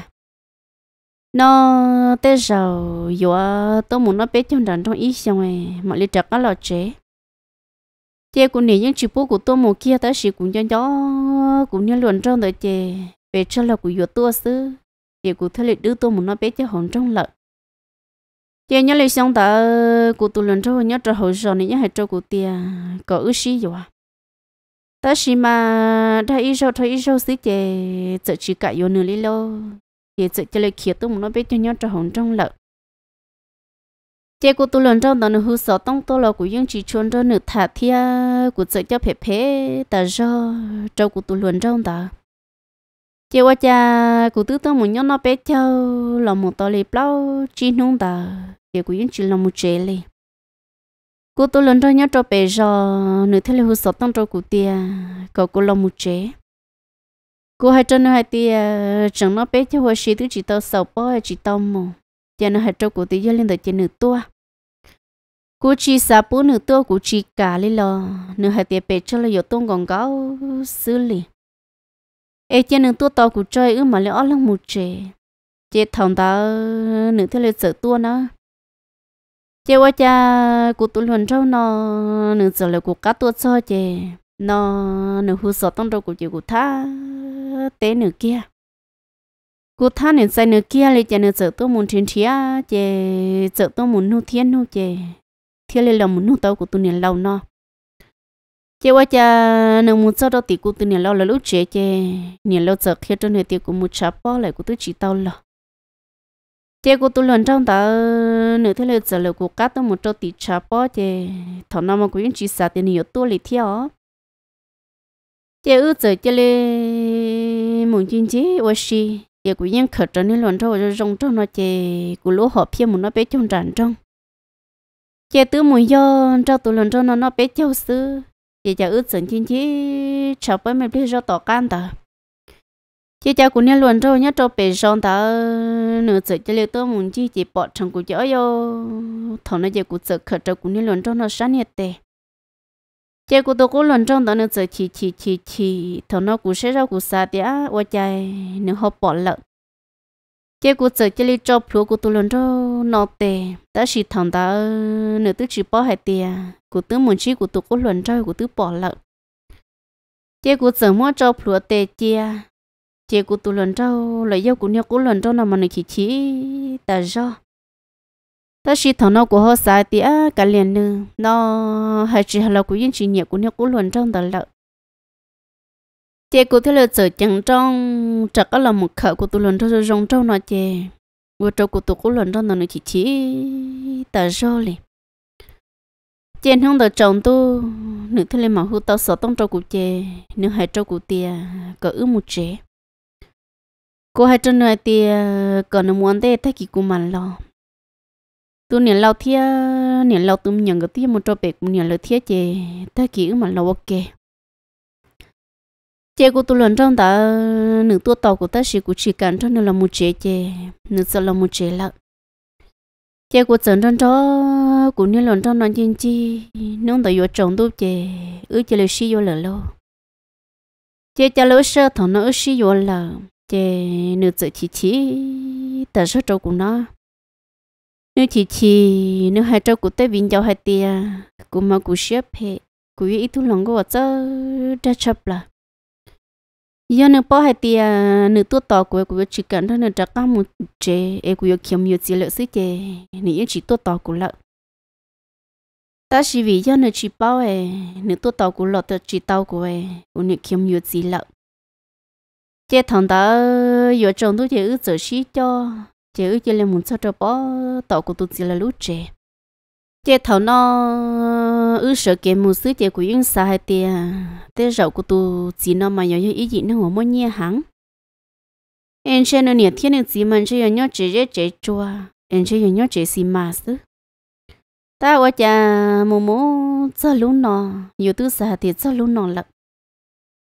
[SPEAKER 1] nó tới giờ yêu tôi muốn nó bé trong đàn trong ít xong rồi mọi lý trật nó lo chế chị cũng nể những chị bố của tôi một kia ta chị cũng cho nhỏ cũng như luận trong đời chị về cho là của vợ tôi xứ chị cũng thấy được đứa tôi muốn nó biết cho hồn trong lợn chị nhớ lịch xong ta của tôi luận trong nhớ cho hồi giờ này nhớ hệ cho của tia có ước gì vậy ta chỉ mà thấy ít rồi thôi ít rồi xí chị chỉ cả yêu nửa lý lô chị chỉ cho lời kia tôi muốn nó biết cho nhớ trở hồn trong lợn chế của tôi lần trong đó nó hư sợ tông tôi là của những chỉ chôn cho nữ thả thia của sợ cho phê phê ta do trong của tôi lần trong đó chế qua cha của tư tông một nhóm nó bé châu là một tòa lì plau chi nung đó chế của những chỉ là một chế lì của tôi lần trong nhớ cho bé do nữ thế là hư sợ tông trâu của tia có cô là một chế cô hai chân hai tia chẳng nó bé châu hoa sĩ thứ chỉ tao sầu bao chỉ tao mồ cho nó hãy trâu của tí do lên tới trên nửa tua cú chi sa bố nửa tua cú chi cả lên lo nửa hãy tiệt bẹt cho là yếu tôn còn gáo xử lý ê trên nửa tua to cú chơi ư mà lẽ lăng một trẻ chế thằng ta nửa thế lên sợ tua nó chế qua cha cú tụi luận trâu nó nửa sợ là cú cá tua cho chế nó nửa hư sợ tông trâu cú chịu cú tha tế nửa kia cô tha nên say nữa kia lấy chả nữa sợ tôi muốn trên chia chè sợ tôi muốn nu thiên nu chè thiên lên lòng muốn nu tao của tôi nên lâu nọ. chè qua chả nữa muốn cho đó thì của tôi nên lâu là lúc chè chè nên lâu sợ khi trên này thì của một chả bỏ lại của tôi chỉ tao lọ. chè của tôi lần trong ta nữa thế lên sợ là của cá tôi muốn cho tí chả bỏ chè thằng nào mà cũng chỉ sợ thì nhiều tôi lấy theo chè ước sợ chè lên muốn chinh gì, ô giờ cũng yên khởi trở nên luận trâu rồi rong trâu nó chè cũng lúa họ phía một nó bé trong tràn trong chè tứ mùi do trâu tụ luận trâu nó nó bé châu sư chè chả ướt sần chín chí chả bơi mày biết do tỏ can ta chè chả cũng nên luận trâu nhá trâu bé rong ta nửa giờ chả liều tơ mùng chi chỉ bỏ chẳng cũng chở yo thằng nó chè cũng sợ khởi trở cũng nên luận trâu nó sáng nhiệt tề chế cụ tôi cố lần trong đó nó chỉ chỉ chỉ chỉ chỉ thằng nó cũng sẽ ra cũng xa thì á và chạy nó học bỏ lợ chế cụ chỉ chỉ lấy cho phiếu của tôi lần trong nó tệ ta chỉ thằng ta nó tự chỉ bỏ hai tiền cụ tôi muốn chỉ của tôi cố lần trong của tôi bỏ lợ chế cụ chỉ mua cho phiếu tệ chia chế cụ tôi lần trong lấy dâu của nhau cố lần trong là mà nó chỉ chỉ ta do ta chỉ thằng nó của họ sai thì à cái liền nữa nó hay chỉ là của những chuyện nhẹ của nó của luận trong đó là chị của thế là sợ chẳng trong chắc là một khẩu của tôi luận trong trong trong nó chị vừa trong của tôi của luận trong nó chỉ chỉ ta rồi liền chị không được chồng tôi nữ thế là mà hư tao sợ trong trong của chị nữ hai trong của tia có ước một chị cô hai trong này tia còn muốn thế thay kỳ của mình lo tu niệm lâu thia niệm lâu tu nhận cái thia một trò bẹt niệm lâu thia chè ta kỹ mà lâu ok chè của tu lần trong ta nửa tua tàu của ta chỉ của chỉ cần trong nửa là một chế chè nửa sau là một chế lợ chè của trần trong đó của niệm lần trong nói chuyện chi nông tại vô trồng tu chè ước chè lời xí vô lợ lâu chè chè lỡ sơ thằng nó ước xí vô lợ nửa giờ chỉ chỉ ta sơ trâu của nó nếu chỉ chỉ nếu hai trâu của tây vinh cháu hai tia của mà của xếp hệ của ít thu lòng của cháu đã chấp là giờ nếu bỏ hai tia nếu tu tỏ của của chỉ cần thôi nếu trả cả một chế e của kiếm nhiều tiền lợi sức chế nếu chỉ tu tỏ của lợi ta chỉ vì giờ nếu chỉ bảo e nếu tu tỏ của lợi thì chỉ tao của e của nếu kiếm nhiều tiền lợi chế thằng đó giờ trong tôi chỉ ước giờ xí cho chứ giờ lên muốn sao cho bỏ tàu của tụi chị là lũ trẻ chế thầu nó ước sợ kẻ mù sứ chế của yên xa hay tìa tế rậu của tụi chỉ nó mà nhỏ ý gì nó ngồi mỗi nhẹ hẳn em sẽ nó nhiệt thiên chị mình sẽ nhỏ chế chế chế chua em sẽ nhỏ chế xì mà sứ ta qua cha mù mù cho lú nọ dù tư xa thì cho lũ nọ lận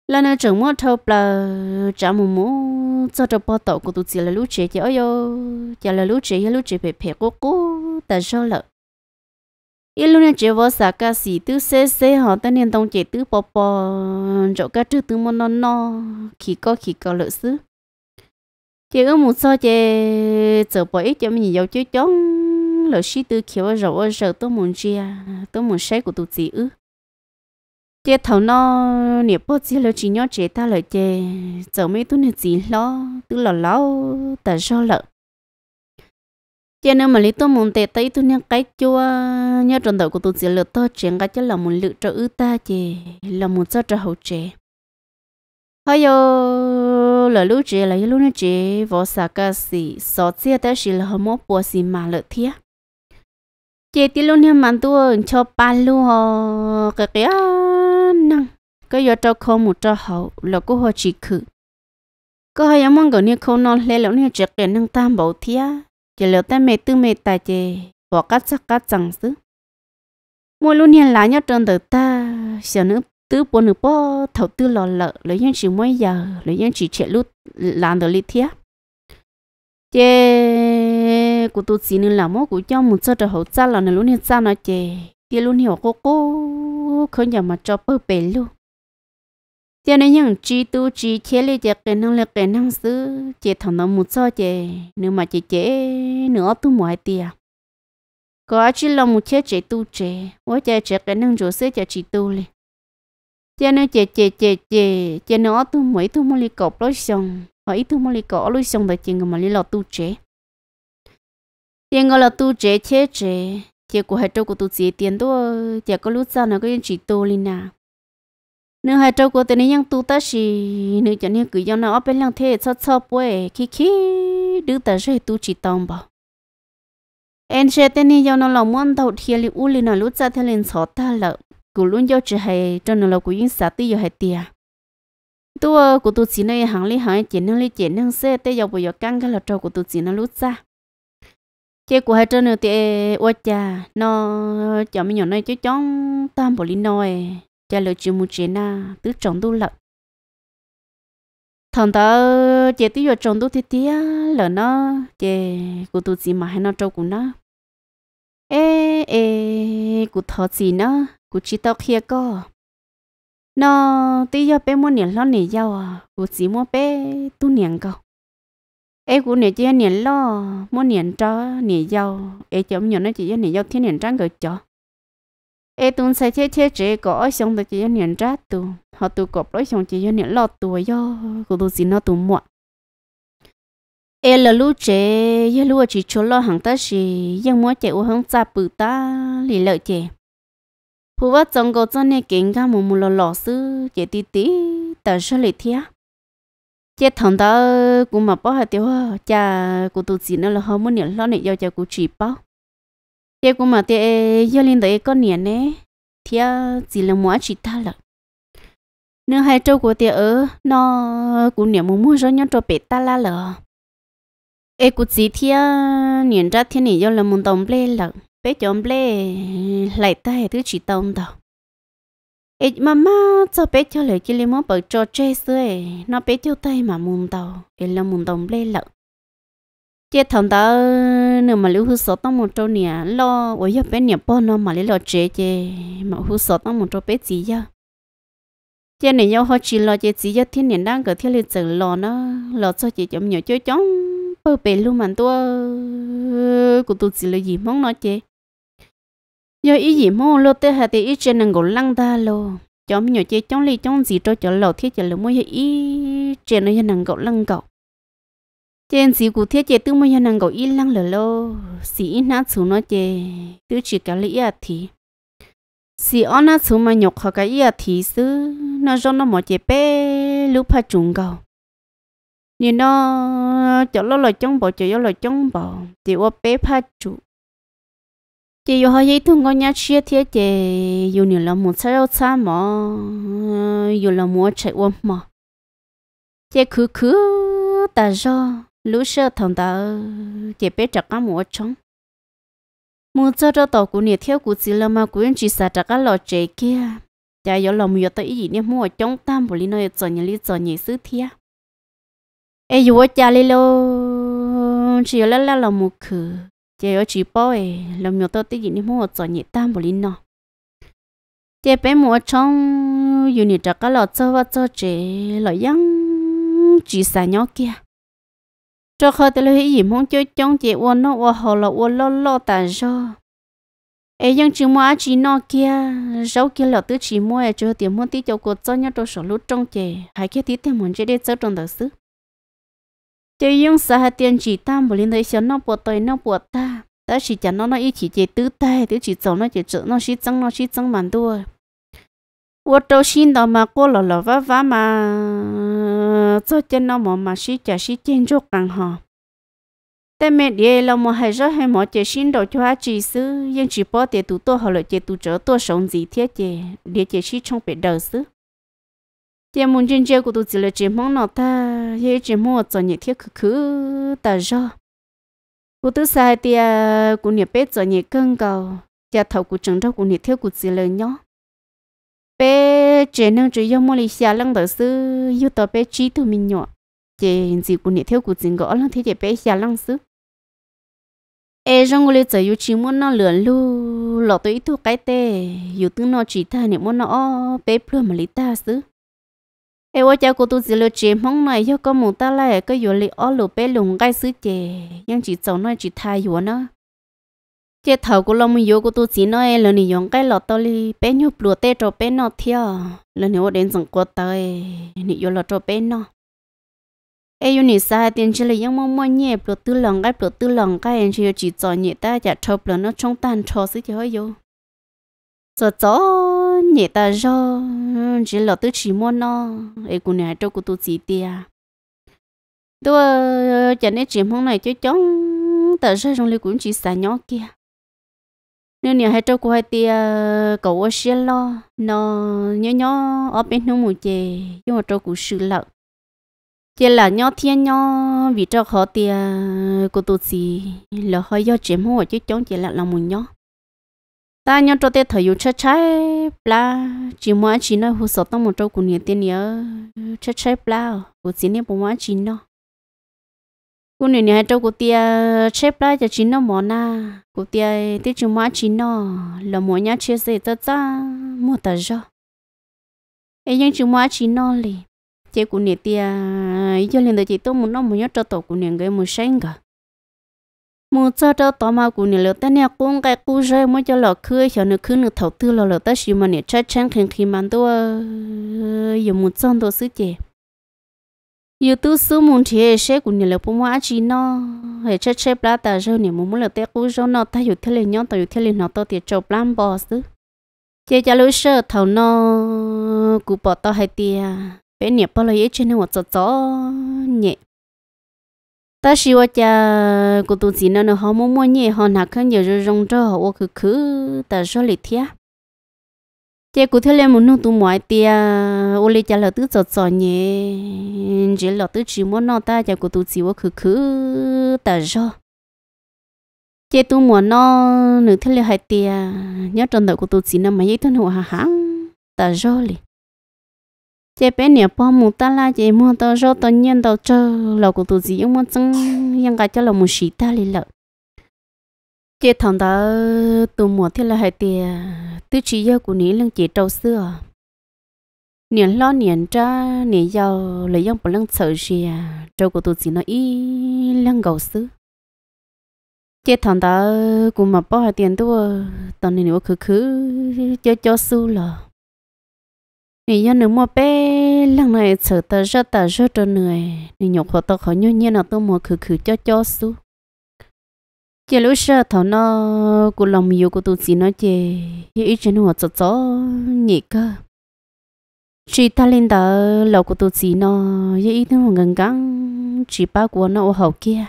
[SPEAKER 1] lần nữa chúng mua thâu bờ cha mù mù trong cho cho bao tàu của tụi chị là lũ trẻ chị ơi yo là lũ trẻ lũ trẻ phải phải cô cô ta sao lợ ít lúc này chị vô xả cả sĩ tứ xế xế họ ta nên đồng chị tứ bò bò chỗ cả trước tứ món nó no khi có khi có lợ xứ chị ước muốn sao chị chờ bỏ ít cho mình giàu chứ chóng lợ xí tứ kiểu rồi rồi tôi muốn chia tôi muốn xé của tụi chị ư chế thầu nó nè bố chỉ là chỉ nhớ chế ta là chế giờ mấy tuần này gì lo tức là lâu tại sao lợ chế nếu mà lý tôi muốn tệ tới tôi nhớ cái chua nhớ trong đầu của tôi chỉ là tôi chuyện cái chứ là muốn lựa cho ư ta chế là muốn cho cho hậu chế hay yo là lúc chế là lúc nó chế vợ sa cái gì sợ chế ta chỉ là hôm bữa gì mà lợ thiệt chế tí luôn nha mà tôi cho ba luôn cái cái năng cái giờ trâu khâu một cho hậu là cô họ chỉ khử cô họ yếm mong gần như khâu non lẽ lão như chỉ kiện năng tam bảo thia chỉ lão ta mẹ tư mẹ tài chứ, bỏ cắt sắc cắt trắng xứ mỗi luôn hiền lá nhau trơn được ta xem nữa tứ bốn nữa bỏ thầu tư lò lợ lấy những chỉ mỗi giờ lấy những chỉ chạy lút làm được lý thia chè của tôi xin làm mỗi của cho một số cho hậu cha là này luôn hiền cha nó chè thì luôn hiểu cô cô không nhờ mà cho bơ bể luôn cho nên những chi tu chi chế lấy chế cái năng lực cái năng sư chế thằng nó một so chế nếu mà chế chế nữa tu mọi tiền có chỉ là một chế chế tu chế quá chế chế cái năng chỗ sẽ chế chi tu liền cho nên chế chế chế chế chế nó tu mỗi tu mỗi cọp lối xong ít tu mỗi cọp lối xong tại chuyện mà lý lọ tu chế tiền gọi là tu chế chế chế chỉ có hai trâu của tổ chức tiền đó chỉ có lúc sau nó có chỉ tô lên nà nếu hai trâu của tụi này nhang tu ta thì, nếu cho nên cứ cho nó ở bên lăng thế cho cho bơi khi khi đứa ta sẽ tổ chức tông bảo Anh sẽ tên này cho nó làm món đầu thiệt li u lên nó lúc ra theo lên sọ ta lợ cứ luôn cho chỉ hay cho nó là cứ yên sát tí hay tiệt tua của tổ chức này hàng li hàng chị năng li chị năng xe tây giờ bây giờ căng cái là trâu của tổ chức nó lúc ra chế của hai trơn thì ô cha nó cho mấy nhỏ này chứ chóng tam bồ linh nói cha lựa chịu một chuyện na à, tứ trọng tu lập thằng ta chế tí vào trọng tu thì tía là nó chế của tu gì mà hay nó trâu của nó ê ê của thọ gì nó của chỉ tao kia co nó tí giờ bé muốn niệm lo niệm giàu à của chỉ muốn bé tu niệm cầu ấy cũng nè chỉ nè lo muốn nè cho nè giàu ấy chấm nhiều nó chỉ nè giàu thiên nè trắng cái cho ấy tuần sai chế chế chế có xong tôi chỉ nè trá tu họ tu cọp lối xong chỉ nè lo tu do của tôi xin nó tu mua ấy là lúc chế ấy lúc chỉ cho lo hàng ta gì nhưng mỗi chế u hàng cha bự ta lì lợi chế phụ vợ chồng cô cho nè kiện cả một mù lò lò sư chế tí tí tờ sơ lì thiá chế thằng đó cũng mà bỏ hạt tiêu cha cũng tụt chỉ nữa là họ muốn nhận lo này do cho cũng chỉ bỏ chế cũng mà thế do lên đấy con nhận nè thì à, chỉ là muốn chỉ ta là nếu hai trâu của thế ở nó cũng nhận muốn mua rồi nhau cho bé ta là là ê cũng chỉ thì à, nhận ra thì này do là muốn tông ple là bé chọn ple lại ta hệ thứ chỉ tông đâu ấy mà má cho bé cho lấy cái lấy món bờ cho chơi xơi, nó bé cho tay mà muốn tàu ấy là muốn tàu lê lợ chết thằng ta nếu mà lưu hư sọ tao một trâu nè lo ôi giờ bé nè bao nó mà lấy lo chơi chế mà hư sọ tao một trâu bé gì ya chế này nhau họ chỉ lo chế gì ya thiên nhiên đang cỡ thiên lịch sử lo nó lo cho chị chậm nhiều chơi chóng bơ bể luôn mà tua cụ tụt chỉ là gì mong nó chơi giờ ý gì mô lô tê hà thì ý trên nàng gỗ lăng ta lô cho mình nhỏ chơi trong ly trong gì cho cho lầu thiết cho lầu mỗi ý trên nó nàng gỗ lăng cậu trên gì cụ thiết chơi tư mỗi nàng gỗ ý lăng lờ lô ý nát xuống nó chơi tư chỉ cả lý à thì xí on nát xuống mà nhọc họ cái ý à thì xứ nó cho nó mò chơi bé lúc pha trùng cậu nhìn nó cho lo lo trong bỏ cho lo trong bỏ thì ô bé pha trùng chị yêu hay thun con nhà chia thế chị yêu nhiều là muốn sao sao mà yêu là muốn chạy ôm mà chị cứ cứ ta do lũ sơ thằng ta chị biết chặt cá mua trống mua cho cho tàu của nhà theo của chị là mà quên chị xả chặt cá lò chị kia chả yêu là mua tới gì nè mua trống tam bồi nó cho nhà lý cho nhà xứ thia ai yêu cha lê lo chỉ là là là mua khử chị ở chỉ bao ấy làm nhiều tôi tí gì nên mua cho nhị tam bồi nó chị bé mua trong dù nhị trạc cái lọ cho vào cho chị lọ yăng chỉ xả nhau kia cho khơi tới lấy gì mong chơi trong chị uốn nó uốn hồ là uốn lo lo tàn cho ấy nhưng chỉ mua chỉ nó kia sau kia là tứ chỉ mua cho tiền mua tí cho cô cho nhau cho sổ lút trong chị hai cái tí tiền muốn chơi để chơi trong đời xứ chơi yung sa hạt tiền chỉ tam bồi linh đây xem nó bột tay nó bột ta ta chỉ chẳng nó nó ít chỉ chơi tứ tay tứ chỉ chồng nó chỉ chợ nó chỉ trắng nó chỉ trắng màn đua wo trâu xin đó mà cô lò lò vá vá mà cho chân nó mà mà chỉ chả chỉ chân cho càng họ tại mẹ đi là mà hay rất hay mà chơi xin đồ cho hai chị sư nhưng chỉ bỏ tiền tụ tôi họ lại chơi tụ chợ tôi sống gì thế chơi để chơi chỉ trong biệt đời sư giờ mùng chân chơi của tôi chỉ là chỉ mong nó ta giờ chỉ mong cho nhị thiết khứ khứ ta do của tôi sai thì của nhị bé cho nhị cân cầu giờ thầu của chân đâu cô nhị thiết của chỉ là nhỏ bé trẻ năng chỉ yêu mong lý xa lăng đầu sư yêu tao bé trí tụi mình nhỏ chỉ gì cô nhị thiết của chỉ gõ lăng thế giờ bé xa lăng sư ê rong người chơi yêu chỉ muốn nó lượn lu lọ tôi ít thu cái tê yêu tướng nó chỉ tha nhị muốn nó bé plum mà lý ta sư em vợ cháu cô tu chỉ lựa chế mong này cho con muốn ta lại cái yếu lý ở lù bé lùng gai sứ chè nhưng chỉ cháu nói chỉ thay yếu nó chế thầu của lòng mình yếu của tu chỉ nói lần nị dùng cái lọ tao li bé nhục lùa tê cho bé nó theo lần này đến dòng của tao nị yếu lọ cho bé nó ai yêu nị sai tiền chỉ là những mong mong nhẹ lùa tư lòng cái lùa tư lòng cái anh chỉ chỉ cho nhẹ ta chả chọc lùa nó trong tan cho sứ chè hơi yếu cho cho nhẹ ta cho chỉ lọ tới chỉ muốn nó ấy cũng này cho cô tu chỉ tia tôi ờ, cho nên chỉ mong này cho chóng tờ ra trong lý cũng chỉ xả nhỏ kia nên nhà hai cho cô hai tia cậu ở xe lo nó nhỏ nhỏ ở bên nó mùi chè nhưng mà cho cô sự lợn chỉ là nhỏ thiên nhỏ vì cho khó tia cô tu chỉ là hơi do chỉ mua chứ chóng chỉ là lòng mùi nhỏ ta nhau cho tết thời yêu chơi chơi bla chỉ mua chỉ nó hú sợ tông một trâu cùng nhiệt tiền nhớ chơi chơi bla của chỉ nên mua chỉ nó cùng nhiệt hai trâu của tia chơi bla cho chỉ nó mỏ na cô tia tết chỉ mua chỉ nó là mỏ nhà chơi gì tất cả mua tờ cho ấy nhưng chỉ mua chỉ nó lì chơi cô nhiệt tia cho liền đợi chỉ tôi muốn nó muốn nhớ cho tổ cùng nhiệt cái muốn sáng cả mua cho cho tao mà cũng nhiều ta nè cũng cái cũng rơi mua cho lọ khơi cho nó khơi nó thầu tư lọ lọ ta xí mà nè chắc chắn khi khi mà tôi giờ mua cho tôi xứ chè giờ tôi xứ muốn thì sẽ cũng nhiều bông mua chỉ nó hệ chắc chắn là ta rơi nè mua mua lọ ta cũng rơi nó ta yêu thế này nhon ta yêu thế này nó ta thì chụp làm bò xứ giờ cho lối sơ thầu nó cũng bỏ tao hay tiề bé nè bao lâu ấy trên nó một chỗ chỗ nhẹ ta chỉ ว่าจะกู tu chỉ nó nó họ mua mua nhẹ họ nạc hơn nhiều rồi rong cho họ ô cứ cứ ta số lịch thia chế cụ thế lên một nụ tu mọi tia ô lê cha là tứ giọt giọt nhẹ chỉ là tứ chỉ muốn nó ta cha cô tu chỉ ô cứ cứ ta số chế tu mua nó nửa thế lên hai tia nhớ trong đầu cô tu chỉ nó mà giấy thân hồ hàng hãng ta số lịch chế bé nè bao mù ta la chế mua tao cho tao nhận tao cho lẩu của tụi gì ông muốn chăng yang cả cho lẩu mù xí ta lì lợn chế thằng đó tụi mua thì là hai tiền tứ chỉ yêu của ní lăng chế trâu xưa niệm lo niệm cha niệm giàu lấy yang bằng lăng sợ gì à trâu của tụi gì nó y lăng gầu xứ chế thằng đó cũng mà bao hai tiền tụi tao nên nó khứ khứ cho cho xu lợn thì do nếu mà bé lần này sợ ta ra ta ra cho người thì nhục họ ta khỏi nhau như nào tôi mua khử khử cho cho su chỉ lúc sợ thọ nó của lòng yêu của tôi chỉ nó chê như ý trên họ cho cho nhị cơ chỉ ta lên tớ lòng của tôi chỉ nó như ít thằng gần gắng chỉ ba của nó ở hậu kia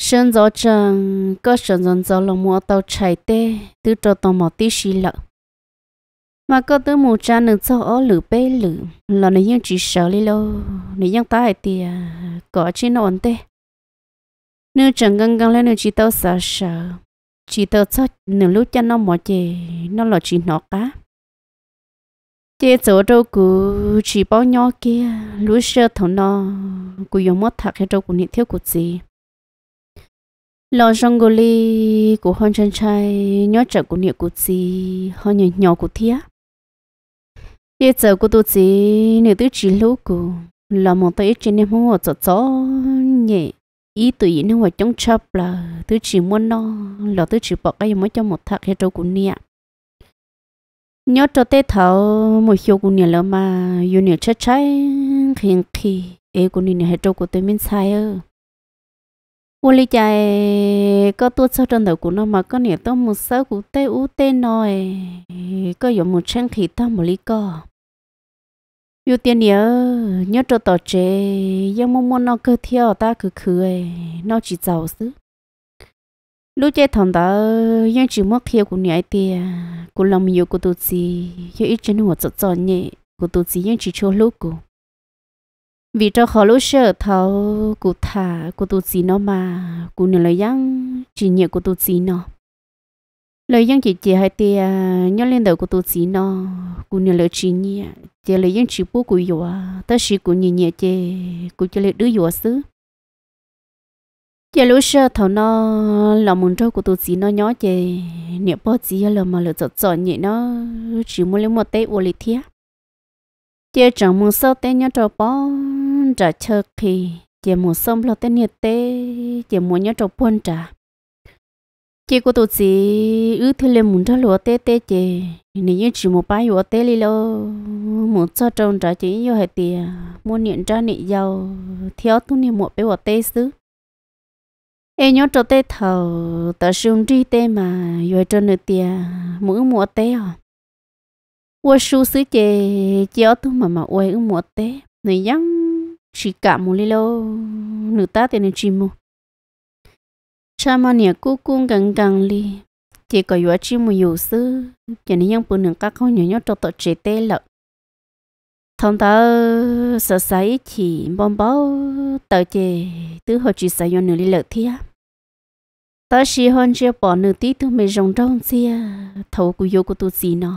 [SPEAKER 1] sơn gió trăng có sơn gió gió lòng mua tàu chạy tê từ cho tàu mỏ tí xì lợ mà có tới một cha nữa cho ó lử bê lử là nó nhưng chỉ sợ đi lâu nó nhưng ta thì có chỉ nó ổn tê nếu chẳng gần gần lên nếu chỉ tao sợ sợ chỉ tao cho nếu lúc cho nó mỏ chè nó là chỉ nó cá chè chỗ đâu cũ chỉ bao nhỏ kia lúc sợ thằng nó cũ dùng mất thật hay đâu cũ niệm thiếu cũ gì lo trong goli của hòn chân trai nhớ chợ của niệm của gì hòn nhỏ nhỏ của thía yêu của tôi tôi chỉ là 一走过肚子，你都只路过，老毛到一整年忙我做做耶，一对一年我种差不啦，都只么呢，老都只把哎么叫么他开照顾你啊。nhớ cho tết thảo một hiệu của nhà lắm mà yêu nhiều chết cháy khiến khi ấy của nhà hết trâu của tôi mình sai ơ u li chạy có tuốt sau trong đầu của nó mà có nhiều tông một sáu của tê u tê nói có dùng một trang khí tông một lý co yêu tiên nhớ nhớ cho tỏ chế do mong muốn nó cơ theo ta cứ cười nó chỉ giàu xứ lúc chơi thằng đó nhưng chỉ mất theo của nhảy tiền của lòng nhiều của tôi gì yêu ít chân หัว chọn cho nhẹ của tôi gì nhưng chỉ cho lúc của vì cho họ lúc sợ thấu cụ thả cụ tu sĩ nó mà cụ nửa lời dân chỉ nhẹ cụ tu sĩ nó lời dân chỉ chỉ hai tia nhớ lên đầu cụ tu sĩ nó cụ nửa lời chỉ nhẹ chỉ lời dân chỉ bố cụ dùa ta sĩ cụ nhẹ nhẹ chỉ cụ chỉ lời đứa dùa xứ chỉ lúc sợ thấu nó là muốn cho cụ tu sĩ nó nhớ chỉ nhẹ bố chỉ là mà lời chọn chọn nhẹ nó chỉ muốn lấy một tay ô lý thiết chỉ chẳng muốn sợ tay nhớ cho bố trả chơ khi chỉ muốn sông lo tên nhiệt tế chỉ muốn nhớ trâu buôn trả chỉ có tổ gì ư thì lên muốn cho lúa tê tê chỉ nếu như chỉ một bài lúa tê li lô muốn cho trồng trả chỉ nhiều hệ tiền muốn nhận ra nị giàu thiếu tu niệm một bé lúa tê xứ em nhớ cho tê thầu ta sung ri tê mà rồi cho nửa tiền mỗi mùa tê à qua xu xứ chỉ chéo tu mà mà quay ở mùa tê người dân chỉ cả một lilo nữ ta thì nên chỉ mu cha mà nhà cô cũng gần gần li chỉ có yếu chỉ mu yếu sư cho nên những bữa nương các con nhỏ nhỏ cho tổ chế tê lợ thông ta sợ sấy chỉ bom bao tờ chế tứ họ chỉ sợ yếu nửa li lợ thia ta chỉ hơn chưa bỏ nửa tí tứ mấy rong rong xia thầu cú yếu của tu gì nào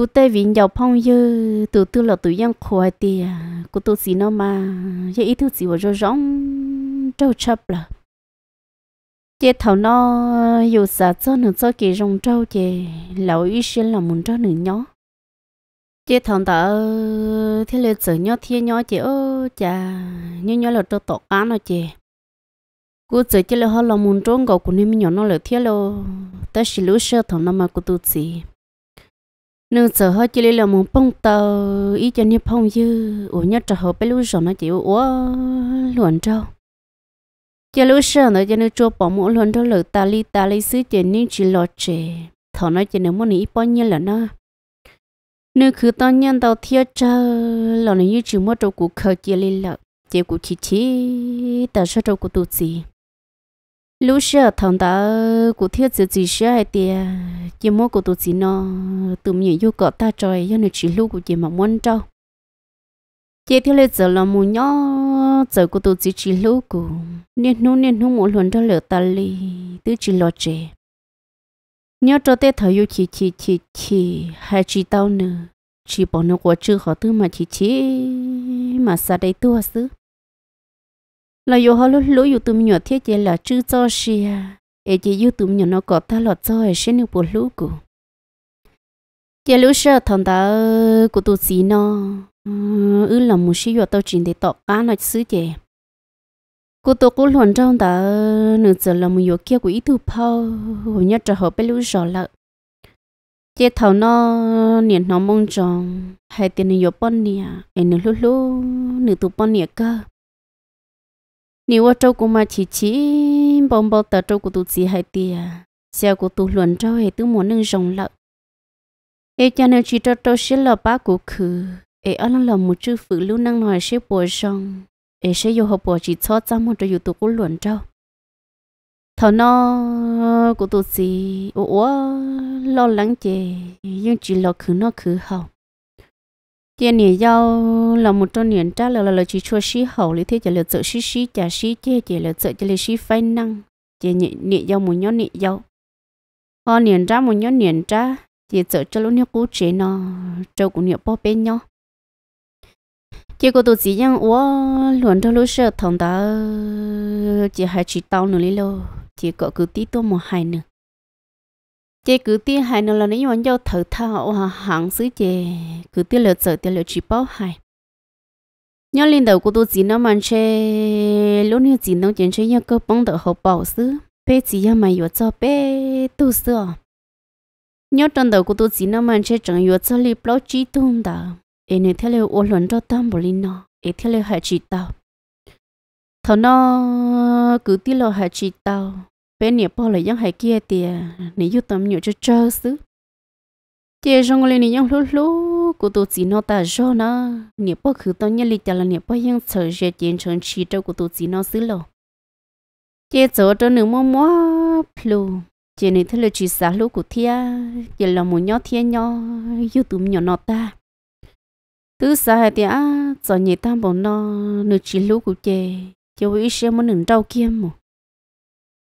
[SPEAKER 1] ngủ tê vì nhiều phong dư từ từ là từ yang khoai thì cô tôi xí nó mà vậy ít thứ gì mà cho rong trâu chập là chế thầu nó dù sợ cho nó cho kỳ rong trâu chế lão ý xuyên là muốn cho nó nhó chế thầu ta thế là sợ nhó thiên nhó chế ơ chà nhó nhó là cho tỏ cá nó chế cô sợ chế là họ là muốn trốn gạo của nên mình nhỏ nó là thiên lo ta xí lúa sơ thầu nó mà cô tôi xí nương sợ hơi chỉ là muốn bông tờ ý cho nhịp phong dư ủa nhất trở hợp bên lúc rồi nó chịu ủa luận trâu cho lúc sợ nó cho nương chua bỏ một luận trâu lử ta li ta li xứ chỉ nên chỉ lo chè thọ nó chỉ nương muốn ý bao nhiêu là nó nương cứ to nhân tàu thiêu chờ lọ này như chỉ mua trâu cụ khờ chỉ li lợ chỉ cụ chỉ chỉ tờ sợ trâu cụ tụt gì lúc xưa thằng ta cụ thiết sự gì xưa hay tiề chỉ mua cụ tổ gì nó tụi mình yêu cọ ta trời cho nên chỉ lúc của chị mà muốn trâu chị theo lời giờ là mua nhỏ giờ cụ tổ gì chỉ lúc cụ nên nu nên nu mỗi lần cho lỡ ta li tứ chỉ lo trẻ nhớ cho tết thời yêu chỉ chỉ chỉ chỉ hai chỉ tao nữa chỉ bỏ nó quá chưa họ tư mà chỉ chỉ mà xa đây tua xứ là yêu họ lúc lũ yêu tụi mình nhỏ thiết chế là chữ cho xì à ấy chỉ youtube tụi nó có ta lọt cho ấy sẽ nụ bộ lũ cụ chế lũ sợ thằng ta của tụi xí nó ừ là một xí yêu tao chỉ để tọt cá nó xứ chế cô tôi cũng luận trong ta nửa giờ là một yêu kia của ít thu phao hồi nhất trở hợp với lũ sợ lợ chế thầu nó niệm nó mong tròn hai tiền nhiều bận nè em nửa lú lú nửa tụ bận nè cơ nếu ở trâu cũng mà chỉ chỉ bông bông tờ trâu của tụi chỉ hai tia, à. xe của tụi luận trâu hay tụi muốn nâng rồng lợ ê cho nên chỉ trâu trâu xí là ba của khử ê ở lăng lòng một chữ phử lưu năng nói xí bồi rong ê xí yêu học bồi chỉ cho ra một trâu yêu tụi luận trâu thọ nó của tụi gì ủa lo lắng chè nhưng chỉ lo khử nó khử hậu tiền nè giao là một trong những trả lời là chỉ cho xí hậu lý thế trả lời tự xí sĩ trả xí chế chỉ lời tự trả lời xí phai năng tiền nè nè giao một nhóm nè giao họ nè trả một nhóm nè trả chỉ tự cho lúc nè cú chế nó cho cũng nè bỏ bên nhau chỉ có tổ chức rằng ủa luận cho lúc sợ thằng đó chỉ hai chỉ tao nữa lý lo chỉ có cứ tí tôi một hai nữa chị cứ tia hai nó là nếu như anh cho thử thao hàng xứ chị cứ tia lượt sợ tia lượt chỉ bao hai nhớ lên đầu của tôi chỉ nó mang che lúc như chỉ nó chuyện chơi nhớ cơ bóng đỡ hậu bảo xứ bé chỉ nhớ mày vừa cho bé tu sửa nhớ trong đầu của tôi chỉ nó mang che chẳng vừa cho li bao chỉ tung đó em này theo lời ô luận cho tam bồ linh nó em theo lời hạ chỉ tao thằng nó cứ tia lo hạ chỉ tao bé nè bỏ lại giống hai kia tiệt, nè yêu tầm nhiều cho chơi xứ chị rong lên nè giống lú lú cô tôi chỉ nó ta cho nó nè bỏ khử tao nhớ lịch là nè bỏ giống sợ dễ tiền chọn chỉ cho cô tôi chỉ nó xứ lo chị chỗ cho nửa mua mua plu chị nè thấy là chỉ xả lú của thia chị là một nhỏ thia nhỏ yêu tụm nhỏ nó ta tứ xa thì tiệt, à, cho nhị tam bọn nó nửa chỉ lú của chị chị với ý xem muốn nửa đau kia mà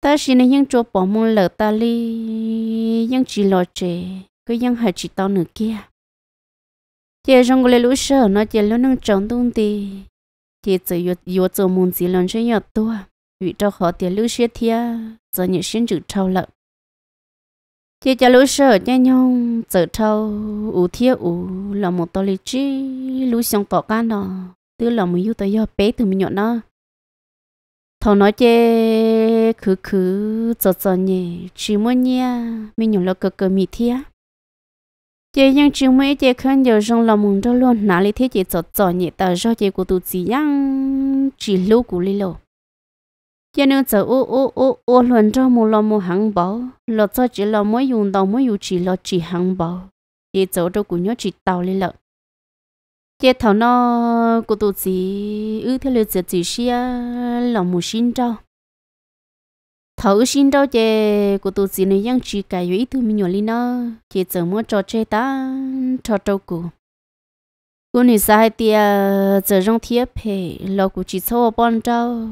[SPEAKER 1] ta chỉ nên những chỗ bỏ mông lợ ta li những chỉ lo chè cứ những hạt chỉ tao nữa kia chị trong cái lũ sợ nó chị lũ nâng trống tung tì chị chỉ yo yo cho mông chỉ lần chơi nhạt tua vì cho họ tiền lũ xe thia giờ những sinh chữ trâu lợ chị cho lũ sợ nhẹ nhong giờ trâu u thia u là một tao li chi lũ xong tỏ can đó tức là mình yêu tới yo bé từ mình nhọn nó thằng nói chơi khứ khứ cứ cho cho nhỉ chỉ muốn nha mình nhổ lo cực cực mì thia chị nhưng chỉ muốn chị khăn giờ trong lòng mình đó luôn nã lý thế chị cho cho nhỉ ta do chị của tụi chị yang chỉ lâu của lý lâu chị nên cho ô ô ô ô luôn cho một lòng một hàng bảo lo cho chị lo mỗi dùng đâu mỗi dùng chỉ lo chỉ hàng bảo chị cho đâu cũng nhớ chỉ tàu lý lâu chế thằng nó của tụi chị ư thế là chị chỉ xia lòng một xin trao thấu xin đâu chè của tôi chị này yang chỉ cái yếu tụi mình nhỏ lên nó chị chờ mua cho chơi ta cho trâu cô, cô này sai tia giờ trong thiết phê lo của chỉ sau bọn trâu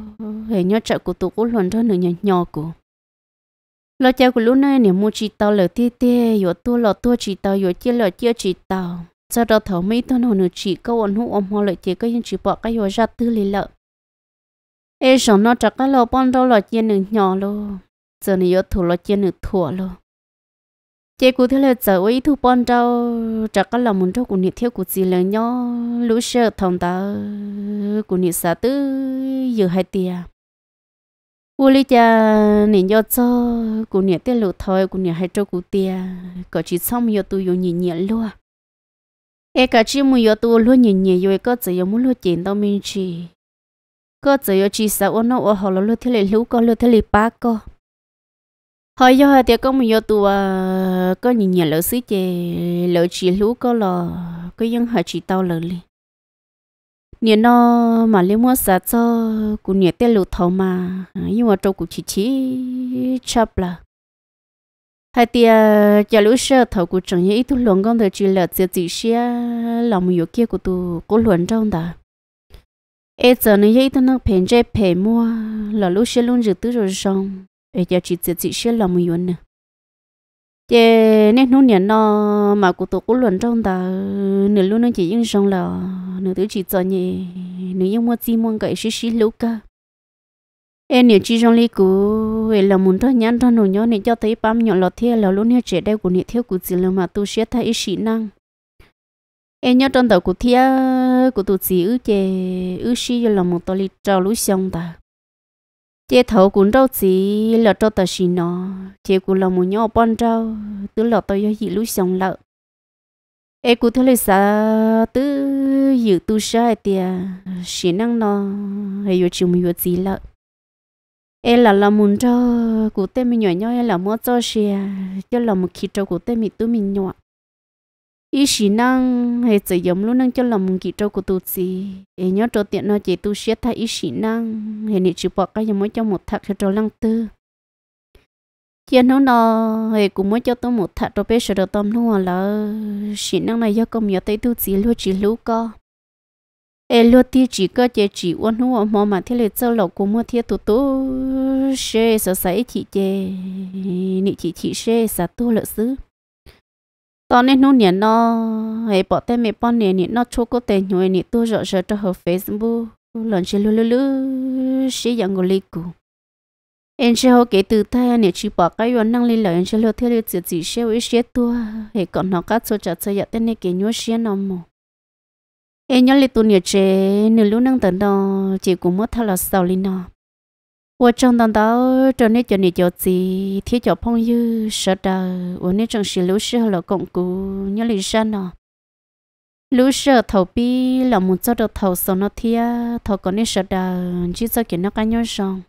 [SPEAKER 1] hệ nhớ chợ của tôi cô luôn cho nửa nhỏ nhỏ cụ lo cha của lúc này nè mua chỉ tao lỡ tia tia yếu tua lọ tua chỉ tao yếu chia lọ chia chỉ tao cho đó thấu mấy tôi hồi nửa chỉ câu anh hữu ông họ lợi chị cái những chỉ bỏ cái yếu ra tư lì lợi ê sống nó chắc cái lô bọn đâu là chia nửa nhỏ lô giờ này yếu thủ là chia nửa thua lô chế cụ thế là giờ ấy thu bọn đâu chắc cái là muốn đâu cũng nhiệt theo cụ gì là nhỏ lũ sợ thằng ta cũng nhiệt xa tư giờ hai tia u lý cha nên do cho cụ nhiệt tiết lũ thôi cụ nhiệt hai cho cụ tia có chỉ xong giờ tôi dùng nhìn nhẹ luôn ê cả chỉ muốn giờ tôi luôn nhìn nhẹ rồi có chỉ muốn luôn chuyện tao mình chỉ có chỉ ở chỉ sao nó ở họ lúa thế lì lũ có lúa thế lì ba có hỏi do thì có mình do tụ có nhìn nhà lỡ xí chè lỡ chỉ lũ có lò có những họ chỉ tao lỡ lì nhiều nó mà lấy mua sạch cho cũng nhiều tê lụt thầu mà à, nhưng mà trâu cũng chỉ chỉ chập là hai tia à, cho lũ sơ thầu cụ chẳng những ít thu luận con thời chỉ là chỉ chỉ xe làm một kia của tụ cố luận trong đó ê giờ này vậy tao nó phèn chơi phèn mua là lúc xe luôn rồi tứ rồi xong ê giờ chỉ chỉ chỉ xe là một yuan nè chế nên nó nhận nó mà cụ tổ cụ luận trong ta nửa luôn nó chỉ yên xong là nửa tứ chỉ cho nhỉ nửa yên mua chi mua cái xí xí lúc cả ê nửa chỉ trong lý cụ ê là muốn thôi nhắn thôi nửa nhớ này cho thấy bám nhọn lọt thiệt là luôn nửa trẻ đây của nửa thiếu cụ gì là mà tu sửa thay ý sĩ năng ê nhớ trong đầu cụ thiệt thơ của tụt gì ư chè ư xí là một tòa lì trào lũ xong ta chè thầu cũng đâu gì là trâu ta xí nó chè cũng là một nhỏ bọn trâu tứ là tôi do gì lũ xong lợ ê cũng thưa lời sa tứ dự tu sai tiề xí năng nó hay vô chịu mình vô gì lợ ê là là muốn trâu cũng tên mình nhỏ nhỏ là mua trâu xí cho là một khi trâu cũng tên mình tu mình nhỏ ý chỉ năng hệ sử dụng luôn năng cho làm mình kỹ trâu của tu sĩ hệ nhớ trâu tiện nó chỉ tu siết thay ý chỉ năng hệ nị chịu bỏ cái gì mới cho một thạc cho trâu lăng tư chia nó nó hệ cũng mới cho tôi một thạc trâu bé sửa được tâm luôn à là chỉ năng này do công nhớ tới tu sĩ luôn chỉ lú co hệ luôn thì chỉ có chỉ chỉ uốn luôn mà mà thế là sau lộc của mua thiết tu tu sẽ sợ sấy chỉ chê nị chỉ chỉ sẽ sợ tu lợi xứ ตอนนี้นู่นเนี่ยนอไอ้ปอเต้ไม่ป้อนเนี่ยนี่นอชูก็เตยหน่วยนี่ตัวเจาะเจาะตัวเฟซบุ๊กหล่นเชลุลุลุชิยังกุลิกูเอ็นเชฮเกตือแท้เนี่ยชีปอกก็ย้อนนั่งเลยเหล่าเอ็นเชลุเทเลจีจีเชวิเชตัวไอ้ก่อนนอกัดโซจัดเสียเต้นเนี่ยเกยัวเชียนอมเอ็นย้อนเลยตัวเนี่ยเจนึลุนั่งแต่นอจีกูมัวทะเลาะเสาลินอ我正当到这里叫你叫子，提叫朋友说的，我那正是老师和老公姑你里山呢。lúc sợ thầu bi là muốn cho được thầu sống nó thia thầu còn nên sợ đà chỉ cho kiến nó cá nhau